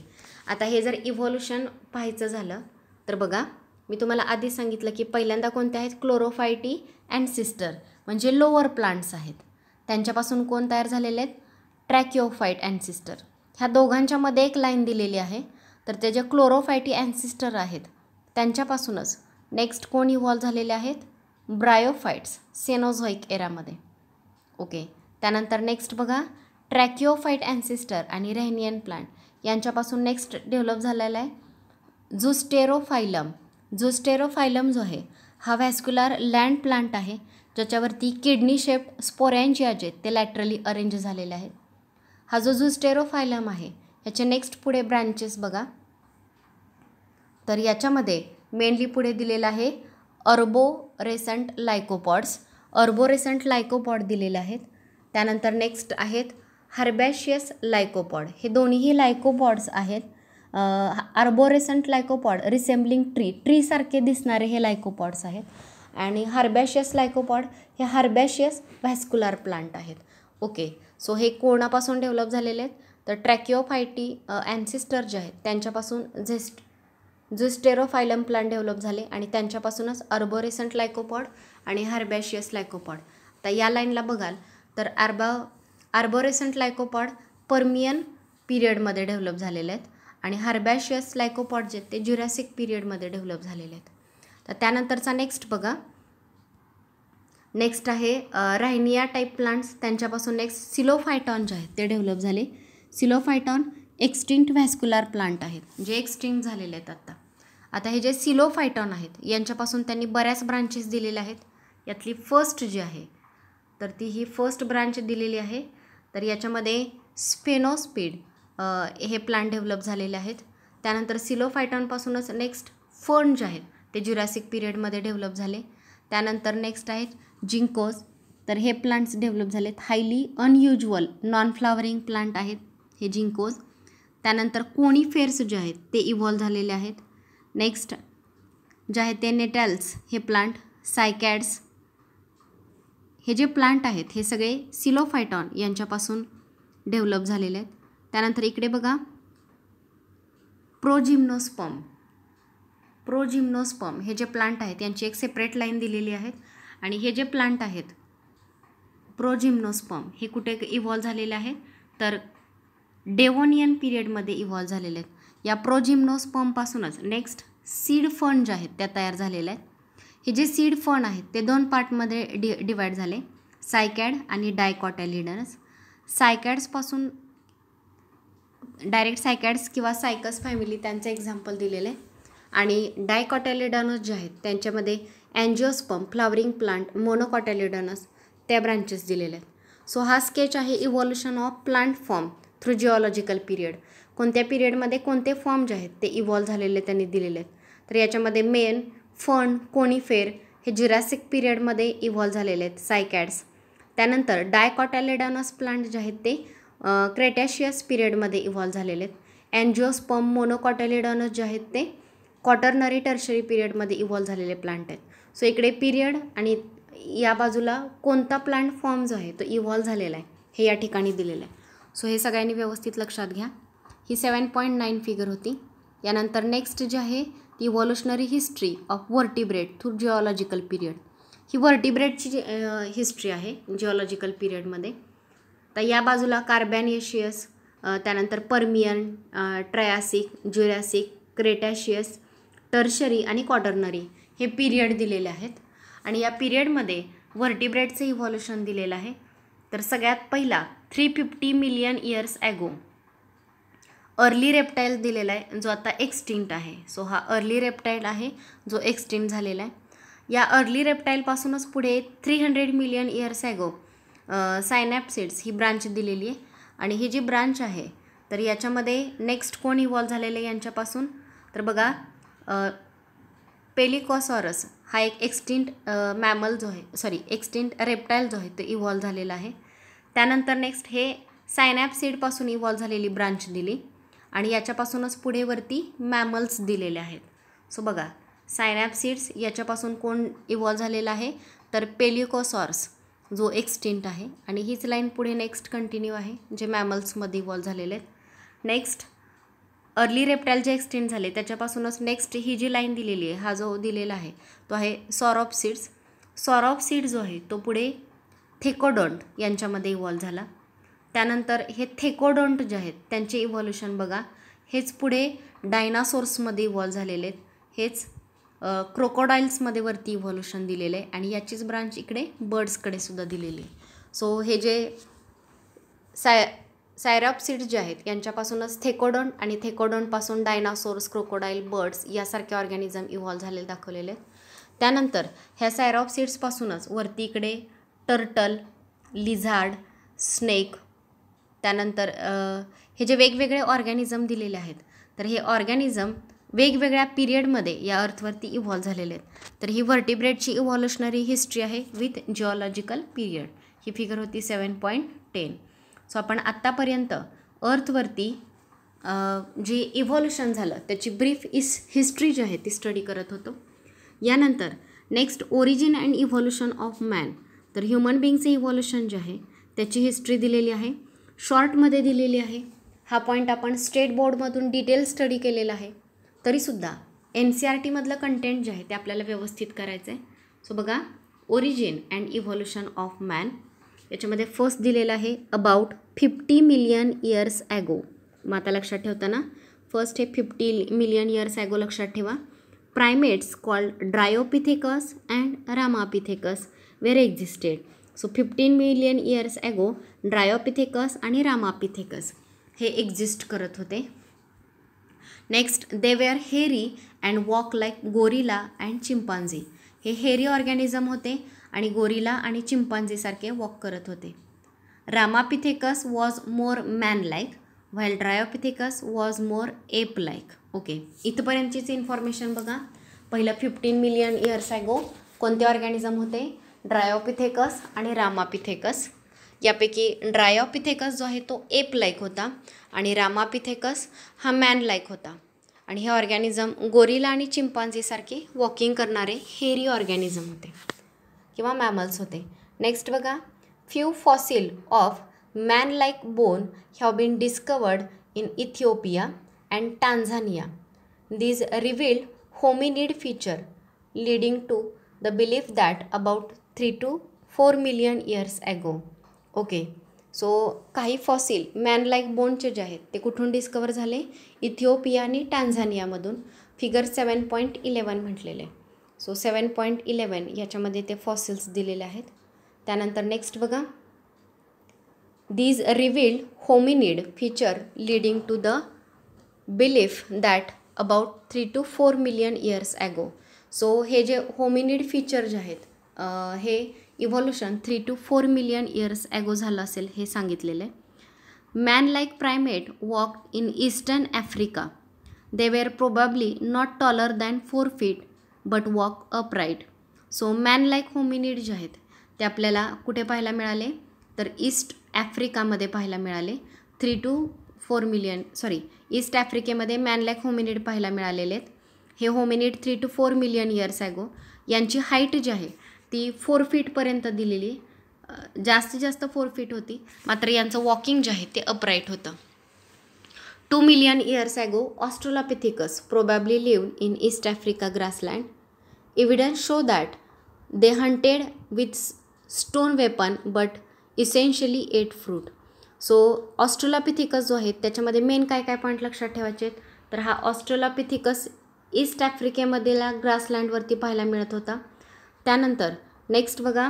आता हे जर इव्होल्युशन पाहायचं झालं तर बघा मी तुम्हाला आधी सांगितलं की पहिल्यांदा कोणते आहेत क्लोरोफायटी अँड सिस्टर म्हणजे लोअर प्लांट्स आहेत त्यांच्यापासून कोण तयार झालेले आहेत ट्रॅकिओफाईट अँसिस्टर ह्या दोघांच्यामध्ये एक लाईन दिलेली आहे तर ते जे क्लोरोफायटी अँसिस्टर आहेत त्यांच्यापासूनच नेक्स्ट कोण इव्हॉल्व झालेले आहेत ब्रायोफाईट्स सेनोझॉईक एरामध्ये ओके त्यानंतर नेक्स्ट बघा ट्रॅकिओफाईट अँसिस्टर आणि रेहनियन प्लांट यांच्यापासून नेक्स्ट डेव्हलप झालेला आहे झुस्टेरोफायलम झुस्टेरोफायलम जो आहे हा व्हॅस्क्युलर लँड प्लांट आहे ज्याच्यावरती किडनी शेप स्पोरॅनजिया जे ते लॅटरली अरेंज झालेले आहेत हा जो झुस्टेरोफायलम आहे याचे नेक्स्ट पुढे ब्रँचेस बघा तर याच्यामध्ये मेनली पुढे दिलेलं आहे अर्बो रेसंट लायकोपॉड्स अर्बो रेसंट लायकोपॉड दिलेले आहेत त्यानंतर नेक्स्ट आहेत हर्बॅशियस लायकोपॉड हे दोन्हीही लायकोपॉड्स आहेत अर्बोरेसंट लायकोपॉड रिसेम्बलिंग ट्री ट्रीसारखे दिसणारे हे लायकोपॉड्स आहेत आणि हर्बॅशियस लायकोपॉड हे हर्बॅशियस व्हॅस्क्युलर प्लांट आहेत ओके सो हे कोणापासून डेव्हलप झालेले आहेत तर ट्रॅकिओफायटी अँसिस्टर जे आहेत त्यांच्यापासून झेस्ट झुस्टेरोफायलम प्लांट डेव्हलप झाले आणि त्यांच्यापासूनच अर्बोरेसंट लायकोपॉड आणि हार्बॅशियस लायकोपॉड आता या लाईनला बघाल तर आर्बा आर्बोरेसंट लायकोपॉड परमियन पिरियडमध्ये डेव्हलप झालेले आहेत आणि हर्बॅशियस लायकोपॉड जे ते ज्युरॅसिक पिरियडमध्ये डेव्हलप झालेले आहेत तर त्यानंतरचा नेक्स्ट बघा नेक्स्ट आहे रायनिया टाईप प्लांट्स त्यांच्यापासून नेक्स्ट सिलोफायटॉन जे आहेत ते डेव्हलप झाले सिलोफायटॉन एक्स्टिंक्ट व्हॅस्क्युलर प्लांट आहेत जे एक्स्टिंक्ट झालेले आहेत आत्ता आता हे जे सिलोफायटॉन आहेत यांच्यापासून त्यांनी बऱ्याच ब्रांचेस दिलेल्या आहेत यातली फर्स्ट जी आहे तर ती ही फर्स्ट ब्रांच दिलेली आहे तर याच्यामध्ये स्पेनोस्पीड हे प्लांट डेव्हलप झालेले आहेत त्यानंतर सिलोफायटॉनपासूनच नेक्स्ट फर्न जे आहेत ते ज्युरॅसिक पिरियडमध्ये डेव्हलप झाले त्यानंतर नेक्स्ट आहेत जिंकोज तर हे प्लांट्स डेव्हलप झालेत highly unusual non flowering plant आहेत हे जिंकोज त्यानंतर कोणी फेर्स जे आहेत ते इव्हॉल्व झालेले आहेत नेक्स्ट जे आहे ते नेटॅल्स हे प्लांट सायकॅड्स हे जे प्लांट आहेत हे सगळे सिलोफायटॉन यांच्यापासून डेव्हलप झालेले आहेत त्यानंतर इकडे बघा प्रोजिम्नोस्पम प्रोजिम्नोस्पम हे जे प्लांट आहेत यांची एक सेपरेट लाईन दिलेली आहे आणि हे जे प्लांट आहेत प्रोजिम्नोस्पम हे कुठे इव्हॉल्व झालेले आहे तर डेवोनियन पिरियडमध्ये इव्हॉल्व झालेले आहेत या प्रोजिम्नोस्पमपासूनच नेक्स्ट सीड फंड जे आहेत त्या तयार झालेल्या आहेत हे जे सीड फंड आहेत ते दोन पार्टमध्ये डि डिवाईड झाले सायकॅड आणि डायकॉटॅलिडन्स सायकॅड्सपासून डायरेक्ट सायकॅड्स किंवा सायकस फॅमिली त्यांचं एक्झाम्पल दिलेले आणि डायकॉटॅलिडानस जे आहेत त्यांच्यामध्ये अँजिओस्पम फ्लावरिंग प्लांट मोनोकॉटॅलिडानस त्या ब्रांचेस दिलेल्या आहेत सो हा स्केच आहे evolution of plant form through geological period कोणत्या पिरियडमध्ये कोणते फॉर्म जे आहेत ते इव्हॉल्व्ह झालेले त्यांनी दिलेले आहेत तर याच्यामध्ये मेन फन कोणीफेर हे जिरासिक पिरियडमध्ये इव्हॉल्व्ह झालेले आहेत सायकॅड्स त्यानंतर डायकॉटॅलेडॉनस प्लांट जे आहेत ते क्रेटॅशियस पिरियडमध्ये इव्हॉल्व्ह झालेले आहेत अँजिओस्पम मोनोकॉटॅलिडॉनस जे आहेत ते कॉटरनरी टर्शरी पिरियडमध्ये इव्हॉल्व झालेले प्लांट आहेत सो इकडे पिरियड आणि या बाजूला कोणता प्लांट फॉर्म जो आहे तो इव्हॉल्व झालेला आहे हे या ठिकाणी दिलेलं आहे सो हे सगळ्यांनी व्यवस्थित लक्षात घ्या ही सेवन पॉईंट नाईन फिगर होती यानंतर नेक्स्ट जे आहे ती evolutionary history of vertebrate through geological period ही वर्टिब्रेडची जी हिस्ट्री आहे जिओलॉजिकल पिरियडमध्ये तर या बाजूला कार्बॅनिएशियस त्यानंतर Permian Triassic Jurassic Cretaceous Tertiary आणि क्वाटर्नरी हे पिरियड दिलेले आहेत आणि या पिरियडमध्ये व्हर्टिब्रेडचं इव्हॉल्युशन दिलेलं आहे तर सगळ्यात पहिला three fifty million years ago early reptile दिलेला आहे जो आता एक्स्टिंट आहे सो हा अर्ली रेप्टाईल आहे जो एक्स्टिंक्ट झालेला आहे या अर्ली रेप्टाईलपासूनच पुढे three hundred million years ago synapsids ही ब्रांच दिलेली आहे आणि ही जी ब्रांच आहे तर याच्यामध्ये नेक्स्ट कोण झालेलं झालेले यांच्यापासून तर बघा पेलिकॉसॉरस हा एक एक्स्टिंट मॅमल जो आहे सॉरी एक्स्टिंट रेप्टाईल जो आहे तो इव्हॉल्व झालेला आहे त्यानंतर नेक्स्ट हे सीडपासून इव्हॉल्व झालेली ब्रांच दिली आणि याच्यापासूनच पुढे वरती मॅमल्स दिलेले आहेत सो बघा सीड्स याच्यापासून कोण इव्हॉल्व झालेला आहे तर पेलिकॉसॉर्स जो एक्स्टिंट आहे आणि हीच लाईन पुढे नेक्स्ट कंटिन्यू आहे जे मॅमल्समध्ये इव्हॉल्व झालेले आहेत नेक्स्ट अर्ली रेप्टाईल जे एक्सटेंड झाले त्याच्यापासूनच नेक्स्ट ही जी लाईन दिलेली आहे हा जो दिलेला आहे तो आहे सॉरॉप सीड्स सॉरॉप सीड जो आहे तो पुढे थेकोडोंट यांच्यामध्ये इव्हॉल्व झाला त्यानंतर हे थेकोडॉन्ट जे आहेत त्यांचे इव्हॉल्युशन बघा हेच पुढे डायनासोर्समध्ये इव्हॉल्व झालेले आहेत हेच क्रोकोडाईल्समध्ये वरती इव्हॉल्युशन दिलेलं आहे आणि याचीच ब्रांच इकडे बर्ड्सकडे सुद्धा दिलेली आहे सो हे जे साय सीड्स जे आहेत यांच्यापासूनच थेकोडॉन आणि थेकोडॉनपासून डायनासोर्स क्रोकोडाईल बर्ड्स यासारखे ऑर्गॅनिझम इव्हॉल्व्ह झालेले दाखवलेले आहेत त्यानंतर ह्या सीड्सपासूनच वरती इकडे टर्टल लिझार्ड स्नेक त्यानंतर हे जे वेगवेगळे ऑर्गॅनिझम दिलेले आहेत तर हे ऑर्गॅनिझम वेगवेगळ्या पिरियडमध्ये या अर्थवरती इव्हॉल्व्ह झालेले आहेत तर ही व्हर्टिब्रेडची इव्हॉल्युशनरी हिस्ट्री आहे विथ जिओलॉजिकल पिरियड ही फिगर होती सेवन पॉईंट टेन सो आपण आत्तापर्यंत अर्थवरती जे इव्हॉल्युशन झालं त्याची ब्रीफ इस हिस्ट्री जी आहे ती स्टडी करत होतो यानंतर next origin and evolution of man तर ह्युमन बिईंगचं इव्हॉल्युशन जे आहे त्याची हिस्ट्री दिलेली आहे शॉर्टमध्ये दिलेली आहे हा पॉईंट आपण स्टेट बोर्डमधून डिटेल स्टडी केलेला आहे तरीसुद्धा एन सी आर e टीमधलं कंटेंट जे आहे ते आपल्याला व्यवस्थित करायचं आहे सो बघा origin and evolution of man याच्यामध्ये फर्स्ट दिलेलं आहे about fifty million years ago मग आता लक्षात ठेवताना फर्स्ट हे फिफ्टी मिलियन इयर्स ॲगो लक्षात ठेवा primates called Dryopithecus and Ramapithecus were existed so fifteen million years ago Dryopithecus आणि रामापिथेकस हे एक्झिस्ट करत होते next they were hairy and walk like gorilla and chimpanzee हे हेरी ऑर्गॅनिझम होते आणि गोरिला आणि चिंपांजीसारखे वॉक करत होते Ramapithecus was more man like while Dryopithecus was more ape like okay इथपर्यंतचीच इन्फॉर्मेशन बघा पहिलं फिफ्टीन मिलियन इयर्स ॲगो कोणते ऑर्गॅनिझम होते ड्रायोपिथेकस आणि रामापिथेकस यापैकी ड्रायोपिथेकस जो आहे तो एप लाईक होता आणि रामापिथेकस हा मॅन लाईक होता आणि हे ऑर्गॅनिझम गोरिला आणि चिंपांजीसारखे वॉकिंग करणारे हेरी ऑर्गॅनिझम होते किंवा मॅमल्स होते नेक्स्ट बघा few fossil of man like bone have been discovered in Ethiopia and Tanzania these revealed hominid feature leading to the belief that about three to four million years ago okay so काही फॉसिल मॅन लाईक बोनचे जे आहेत ते कुठून डिस्कवर झाले इथिओपिया आणि फिगर सेवन पॉईंट इलेवन म्हटलेले सो सेवन पॉईंट इलेवन याच्यामध्ये ते फॉसिल्स दिलेले आहेत त्यानंतर नेक्स्ट बघा these revealed hominid feature leading to the belief that about three to four million years ago so हे जे होमिनिड फीचर जे आहेत हे evolution three to four million years ago झालं असेल हे सांगितलेलं आहे man like primate walk in eastern Africa they were probably not taller than four feet but walk upright so man like hominid जे आहेत ते आपल्याला कुठे पाहायला मिळाले तर ईस्ट ॲफ्रिकामध्ये पाहायला मिळाले three to four million sorry east ॲफ्रिकेमध्ये मॅन लाईक होमिनिड पाहायला मिळालेले आहेत हे hominid three to four million years ago यांची हाईट जी आहे ती फोर फीटपर्यंत दिलेली जास्तीत जास्त फोर फीट होती मात्र यांचं वॉकिंग जे आहे ते अपराईट होतं million million years ago Australopithecus probably live in east Africa grassland evidence show that they hunted with stone weapon but essentially ate fruit so Australopithecus जो आहे त्याच्यामध्ये मेन काय काय पॉईंट लक्षात ठेवायचे आहेत तर हा ऑस्ट्रोलापिथिकस ईस्ट आफ्रिकेमधील ग्रासलँडवरती पाहायला मिळत होता त्यानंतर नेक्स्ट बघा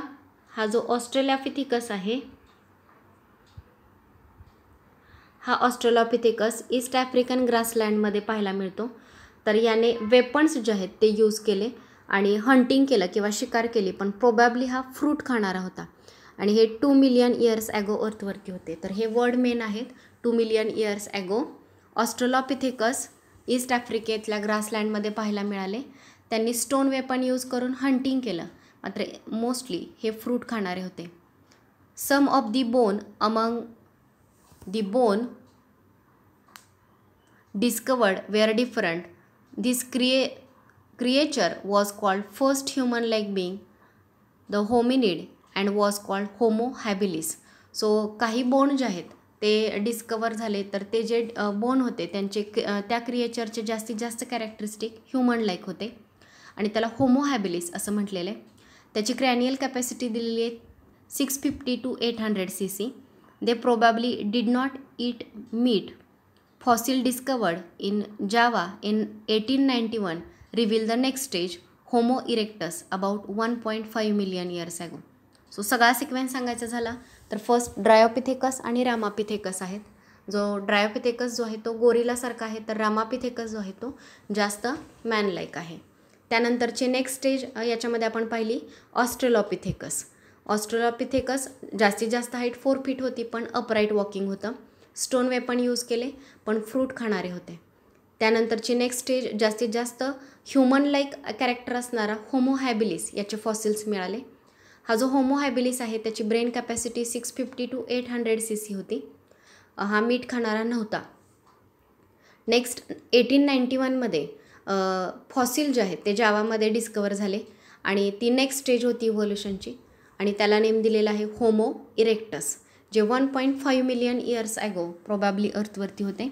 हा जो ऑस्ट्रेलियापिथिकस आहे हा ऑस्ट्रेलॉपिथिकस ईस्ट आफ्रिकन ग्रासलँडमध्ये पाहायला मिळतो तर याने वेपन्स जे आहेत ते यूज केले आणि हंटिंग केलं किंवा शिकार केली पण प्रोबॅबली हा फ्रूट खाणारा होता आणि हे टू मिलियन इयर्स ॲगो अर्थवरती होते तर हे वर्ड मेन आहेत two million years ago Australopithecus East आफ्रिकेतल्या ग्रासलँडमध्ये पाहायला मिळाले त्यांनी स्टोन वेपन यूज करून हंटिंग केलं मात्र मोस्टली हे फ्रूट खाणारे होते some of the bone among bone discovered discovered were different This क्रिए creature was called first human like being, the hominid and was called Homo habilis so काही बोन जे आहेत ते डिस्कवर झाले तर ते जे बोन होते त्यांचे त्या क्रिएचरचे जास्तीत जास्त कॅरेक्टरिस्टिक ह्युमन लाईक होते आणि त्याला होमो हॅबिलिस असं म्हटलेलं आहे त्याची क्रॅनियल कॅपॅसिटी दिलेली आहे six fifty to eight hundred C C they not they meat fossil discovered in Java in eighteen in one in the next stage Homo erectus Homo one point five million years ago. So सगळा सिक्वेन्स सांगायचा झाला तर फर्स्ट ड्रायोपिथेकस आणि रामापिथेकस आहेत जो ड्रायोपिथेकस जो आहे तो गोरिलासारखा आहे तर रामापिथेकस जो आहे तो जास्त मॅनलाईक आहे त्यानंतरचे नेक्स्ट स्टेज याच्यामध्ये आपण पाहिली ऑस्ट्रेलॉपिथेकस ऑस्ट्रोलॉपिथेकस जास्तीत जास्त हाईट फोर फीट होती पण अपराईट वॉकिंग होतं स्टोन वेपन यूज केले पण फ्रूट खाणारे होते त्यानंतरची नेक्स्ट स्टेज जास्तीत जास्त ह्युमन लाईक कॅरेक्टर असणारा होमोहॅबिलिस याचे फॉसिल्स मिळाले हा जो होमोहॅबिलिस आहे त्याची brain capacity six fifty to eight hundred C C होती हा मीठ खाणारा नव्हता नेक्स्ट एटीन नाईन्टी वनमध्ये फॉसिल जे आहेत ते जावामध्ये डिस्कवर झाले आणि ती नेक्स्ट स्टेज होती इव्होल्युशनची आणि त्याला नेम दिलेला आहे होमो इरेक्टस जे one point five million years ago probably अर्थवरती होते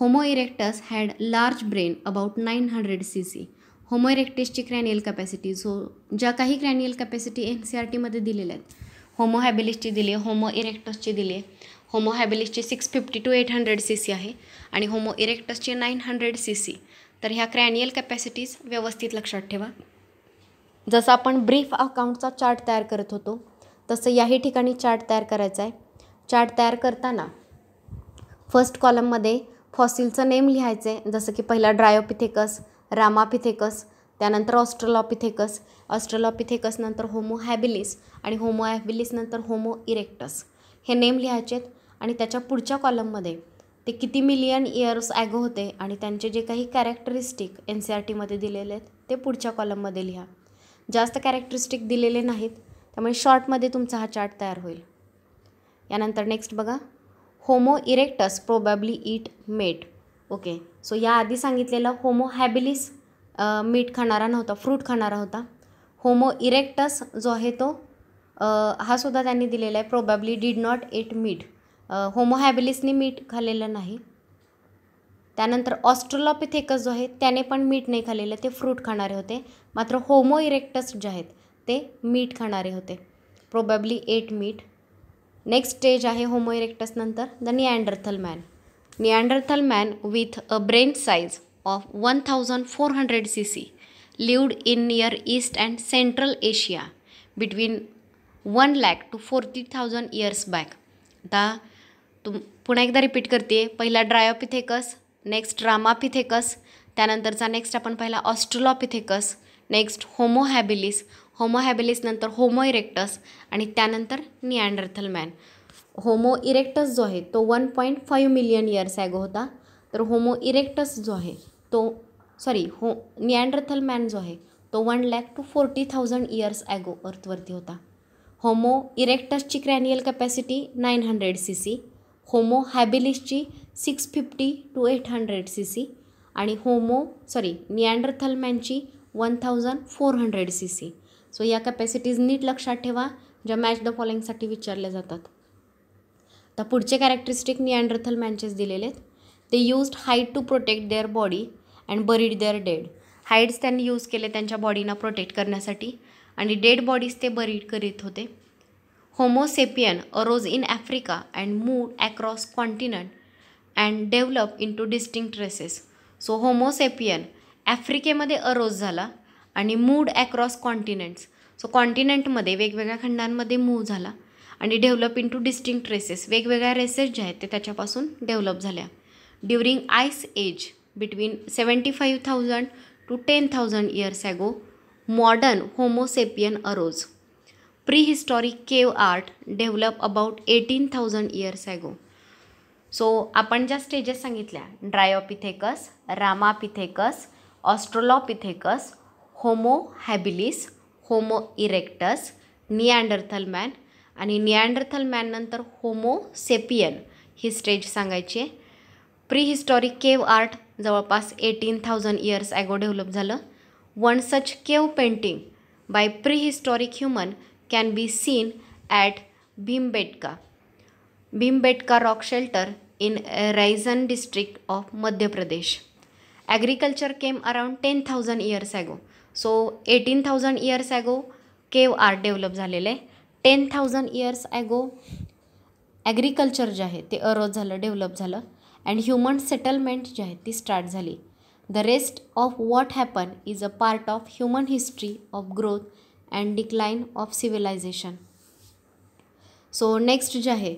Homo erectus had large brain about nine hundred C C Homo इरेक्टिसची क्रॅनियल कॅपॅसिटी जो ज्या काही cranial capacity N C R टीमध्ये दिलेल्या आहेत होमो हॅबिलिसची दिली आहे होमो इरेक्टसची दिली आहे होमो हॅबिलिसची six fifty to eight hundred C C आहे आणि होमो इरेक्टसचे नाईन हंड्रेड सी सी तर ह्या क्रॅनियल कॅपॅसिटीज व्यवस्थित लक्षात ठेवा जसं आपण ब्रीफ अकाउंटचा चार्ट तयार करत होतो तसं याही ठिकाणी चार्ट तयार करायचा आहे चार्ट तयार करताना फर्स्ट कॉलममध्ये फॉसिलचं नेम लिहायचं आहे जसं की पहिला ड्रायोपिथेकस रामापिथेकस त्यानंतर ऑस्ट्रोलॉपिथेकस ऑस्ट्रोलॉपिथेकस नंतर होमो हॅबिलिस आणि होमो हॅबिलिस नंतर होमो इरेक्टस हे नेम लिहायचे आहेत आणि त्याच्या पुढच्या कॉलममध्ये ते किती मिलियन इयर्स ॲगो होते आणि त्यांचे जे काही कॅरेक्टरिस्टिक एन सी आर टीमध्ये दिलेले आहेत ते पुढच्या कॉलममध्ये लिहा जास्त कॅरेक्टरिस्टिक दिलेले नाहीत त्यामुळे शॉर्टमध्ये तुमचा हा चार्ट तयार होईल यानंतर नेक्स्ट बघा Homo erectus probably eat meat okay so याआधी सांगितलेलं होमो हॅबिलिस मीठ खाणारा नव्हता फ्रूट खाणारा होता होमो इरेक्टस जो आहे तो हा सुद्धा त्यांनी दिलेला आहे probably did not eat meat Homo meat खाल्लेलं नाही त्यानंतर ऑस्ट्रोलॉपिथेकस जो आहे त्याने पण मीठ नाही खाल्लेलं ते फ्रूट खाणारे होते मात्र होमो इरेक्टस जे आहेत ते मीठ खाणारे होते probably ate meat next stage आहे होमो इरेक्टसनंतर the Neanderthal man Neanderthal man with a brain size of one thousand four hundred C C lived in Near East and Central Asia between one lakh to forty thousand years back आता तुम पुन्हा एकदा रिपीट करते पहिला ड्रायोपिथेकस नेक्स्ट रामापिथेकस त्यानंतरचा नेक्स्ट आपण पाहिला ऑस्ट्रोलॉपिथेकस नेक्स्ट होमोहॅबिलिस होमोहॅबिलिस नंतर होमो इरेक्टस आणि त्यानंतर निअँडरथल मॅन होमो इरेक्टस जो आहे तो one point five million years ago होता तर होमो इरेक्टस जो आहे तो सॉरी हो निअँडरथल मॅन जो आहे तो one lakh to forty thousand years ago अर्थवरती होता होमो इरेक्टसची cranial capacity nine hundred C C Homo six fifty to eight hundred C C आणि होमो सॉरी मॅनची one thousand four hundred C C so या कॅपॅसिटीज नीट लक्षात ठेवा ज्या मॅच द फॉलोईंगसाठी विचारल्या जातात तर पुढचे कॅरेक्टरिस्टिक नियँडरथल मॅनचेस दिलेले आहेत ते used hide to protect their body and buried their dead hides त्यांनी यूज केले त्यांच्या बॉडीना प्रोटेक्ट करण्यासाठी आणि डेड बॉडीज ते बरीड करीत होते Homo sapien arose in Africa and moved across continent and develop into distinct races so Homo sapien ॲफ्रिकेमध्ये अरोज झाला आणि मूड ॲक्रॉस कॉन्टिनेंट्स सो कॉन्टिनेंटमध्ये वेगवेगळ्या खंडांमध्ये मूव झाला आणि develop into distinct traces वेगवेगळ्या रेसेस ज्या आहेत ते त्याच्यापासून डेव्हलप झाल्या during ice age between seventy five thousand to ten thousand years ago modern Homo sapien arose prehistoric cave art develop about eighteen thousand years ago so आपण ज्या स्टेजेस सांगितल्या Dryopithecus Ramapithecus Australopithecus Homo habilis Homo erectus Neanderthal man आणि मॅन मॅननंतर होमो सेपियन ही स्टेज सांगायची आहे प्रीहिस्टॉरिक केव आर्ट जवळपास eighteen thousand years ago develop झालं one such cave painting by prehistoric human can be seen at Bhimbetka Bhimbetka rock shelter in district of Madhya Pradesh agriculture came around ten thousand years ago so eighteen thousand years ago cave art develop झालेलं आहे ten thousand years ago agriculture जे आहे ते अरोज झालं डेव्हलप झालं अँड ह्युमन सेटलमेंट जी आहे ती स्टार्ट झाली the rest of what happen is a part of human history of growth and decline of civilisation so next जे आहे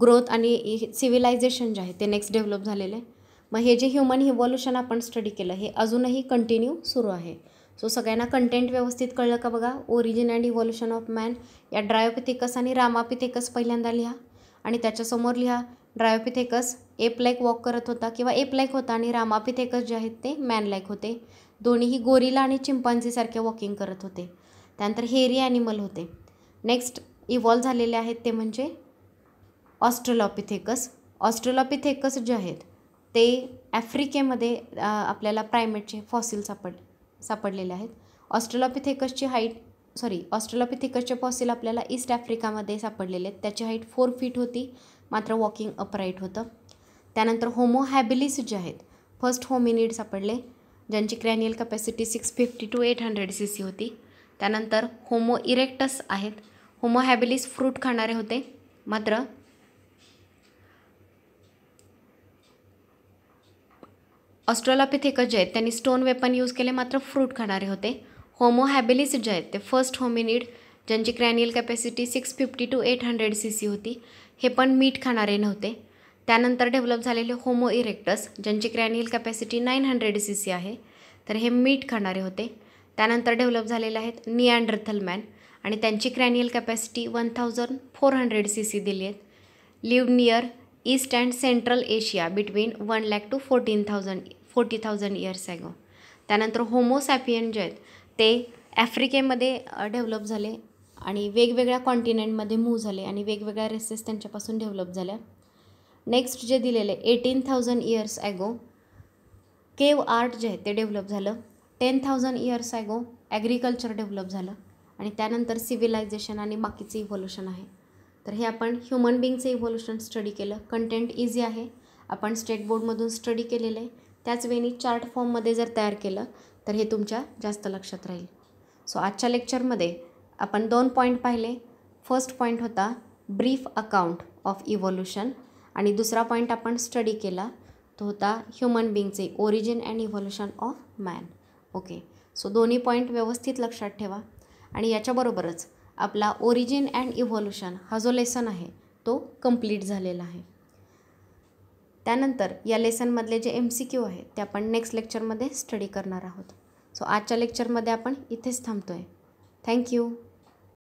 ग्रोथ आणि सिव्हिलायझेशन जे आहे ते नेक्स्ट डेव्हलप झालेलं आहे मग हे जे ह्युमन इव्हॉल्युशन आपण स्टडी केलं हे अजूनही कंटिन्यू सुरू आहे सो सगळ्यांना कंटेंट व्यवस्थित कळलं का बघा origin and evolution of man या ड्रायोपिथेकस आणि रामापिथेकस पहिल्यांदा लिहा आणि त्याच्यासमोर लिहा ड्रायोपिथेकस एप लाईक वॉक करत होता किंवा एप लाईक होता आणि रामापिथेकस जे आहेत ते मॅन लाईक होते दोन्हीही गोरिला आणि चिंपांजीसारखे वॉकिंग करत होते त्यानंतर हेरी ॲनिमल होते नेक्स्ट इव्हॉल्व झालेले आहेत ते म्हणजे ऑस्ट्रोलॉपिथेकस ऑस्ट्रोलॉपिथेकस जे आहेत ते ॲफ्रिकेमध्ये आपल्याला प्रायमेटचे फॉसिल सापड सापडलेले आहेत ऑस्ट्रोलॉपिथेकसची हाईट सॉरी ऑस्ट्रोलॉपिथेकसचे फॉसिल आपल्याला ईस्ट आफ्रिकामध्ये सापडलेले आहेत त्याची हाईट फोर फीट होती मात्र वॉकिंग अपराईट होतं त्यानंतर होमो हॅबिलिस जे आहेत फर्स्ट होमिनिड सापडले ज्यांची cranial capacity six fifty to eight hundred C C होती त्यानंतर होमो इरेक्टस आहेत होमो हॅबिलिस फ्रूट खाणारे होते मात्र ऑस्ट्रोलॉपिथेकस जे आहेत त्यांनी स्टोन वेपन यूज केले मात्र फ्रूट खाणारे होते होमो होमोहॅबिलिस जे आहेत ते फर्स्ट होमिनिड ज्यांची cranial capacity six fifty to eight hundred C C होती हे पण मीठ खाणारे नव्हते त्यानंतर डेव्हलप झालेले होमो इरेक्टस ज्यांची cranial capacity nine hundred C C आहे तर हे मीठ खाणारे होते त्यानंतर डेव्हलप झालेले आहेत निअँडरथल मॅन आणि त्यांची cranial capacity one thousand four hundred C C दिली आहेत live Near East and Central Asia between one lakh to fourteen thousand forty thousand years ago त्यानंतर होमोसॅपियन जे आहेत ते ॲफ्रिकेमध्ये डेव्हलप झाले आणि वेगवेगळ्या कॉन्टिनेंटमध्ये मूव्ह झाले आणि वेगवेगळ्या रेसेस त्यांच्यापासून डेव्हलप झाल्या नेक्स्ट जे दिलेले eighteen thousand years ago cave art जे आहे ते डेव्हलप झालं ten thousand years ago agriculture develop झालं आणि त्यानंतर सिव्हिलायझेशन आणि बाकीचं इव्होल्युशन आहे तर हे आपण ह्युमन बिंगचं इव्होल्युशन स्टडी केलं कंटेंट इझी आहे आपण स्टेट बोर्डमधून स्टडी केलेलं आहे त्याच वेणी चार्ट फॉर्ममध्ये जर तयार केलं तर हे तुमच्या जास्त लक्षात राहील सो आजच्या लेक्चरमध्ये आपण दोन पॉईंट पाहिले फर्स्ट पॉईंट होता ब्रीफ अकाउंट ऑफ इव्होल्युशन आणि दुसरा पॉईंट आपण स्टडी केला तो होता ह्युमन बिंगचे origin and evolution of man okay so दोन्ही पॉईंट व्यवस्थित लक्षात ठेवा आणि याच्याबरोबरच आपला ओरिजिन अँड इव्होल्युशन हा जो लेसन आहे तो कंप्लीट झालेला आहे त्यानंतर या लेसनमधले जे एम सी क्यू आहेत ते आपण नेक्स्ट लेक्चरमध्ये स्टडी करणार आहोत सो आजच्या लेक्चरमध्ये आपण इथेच थांबतो आहे थँक्यू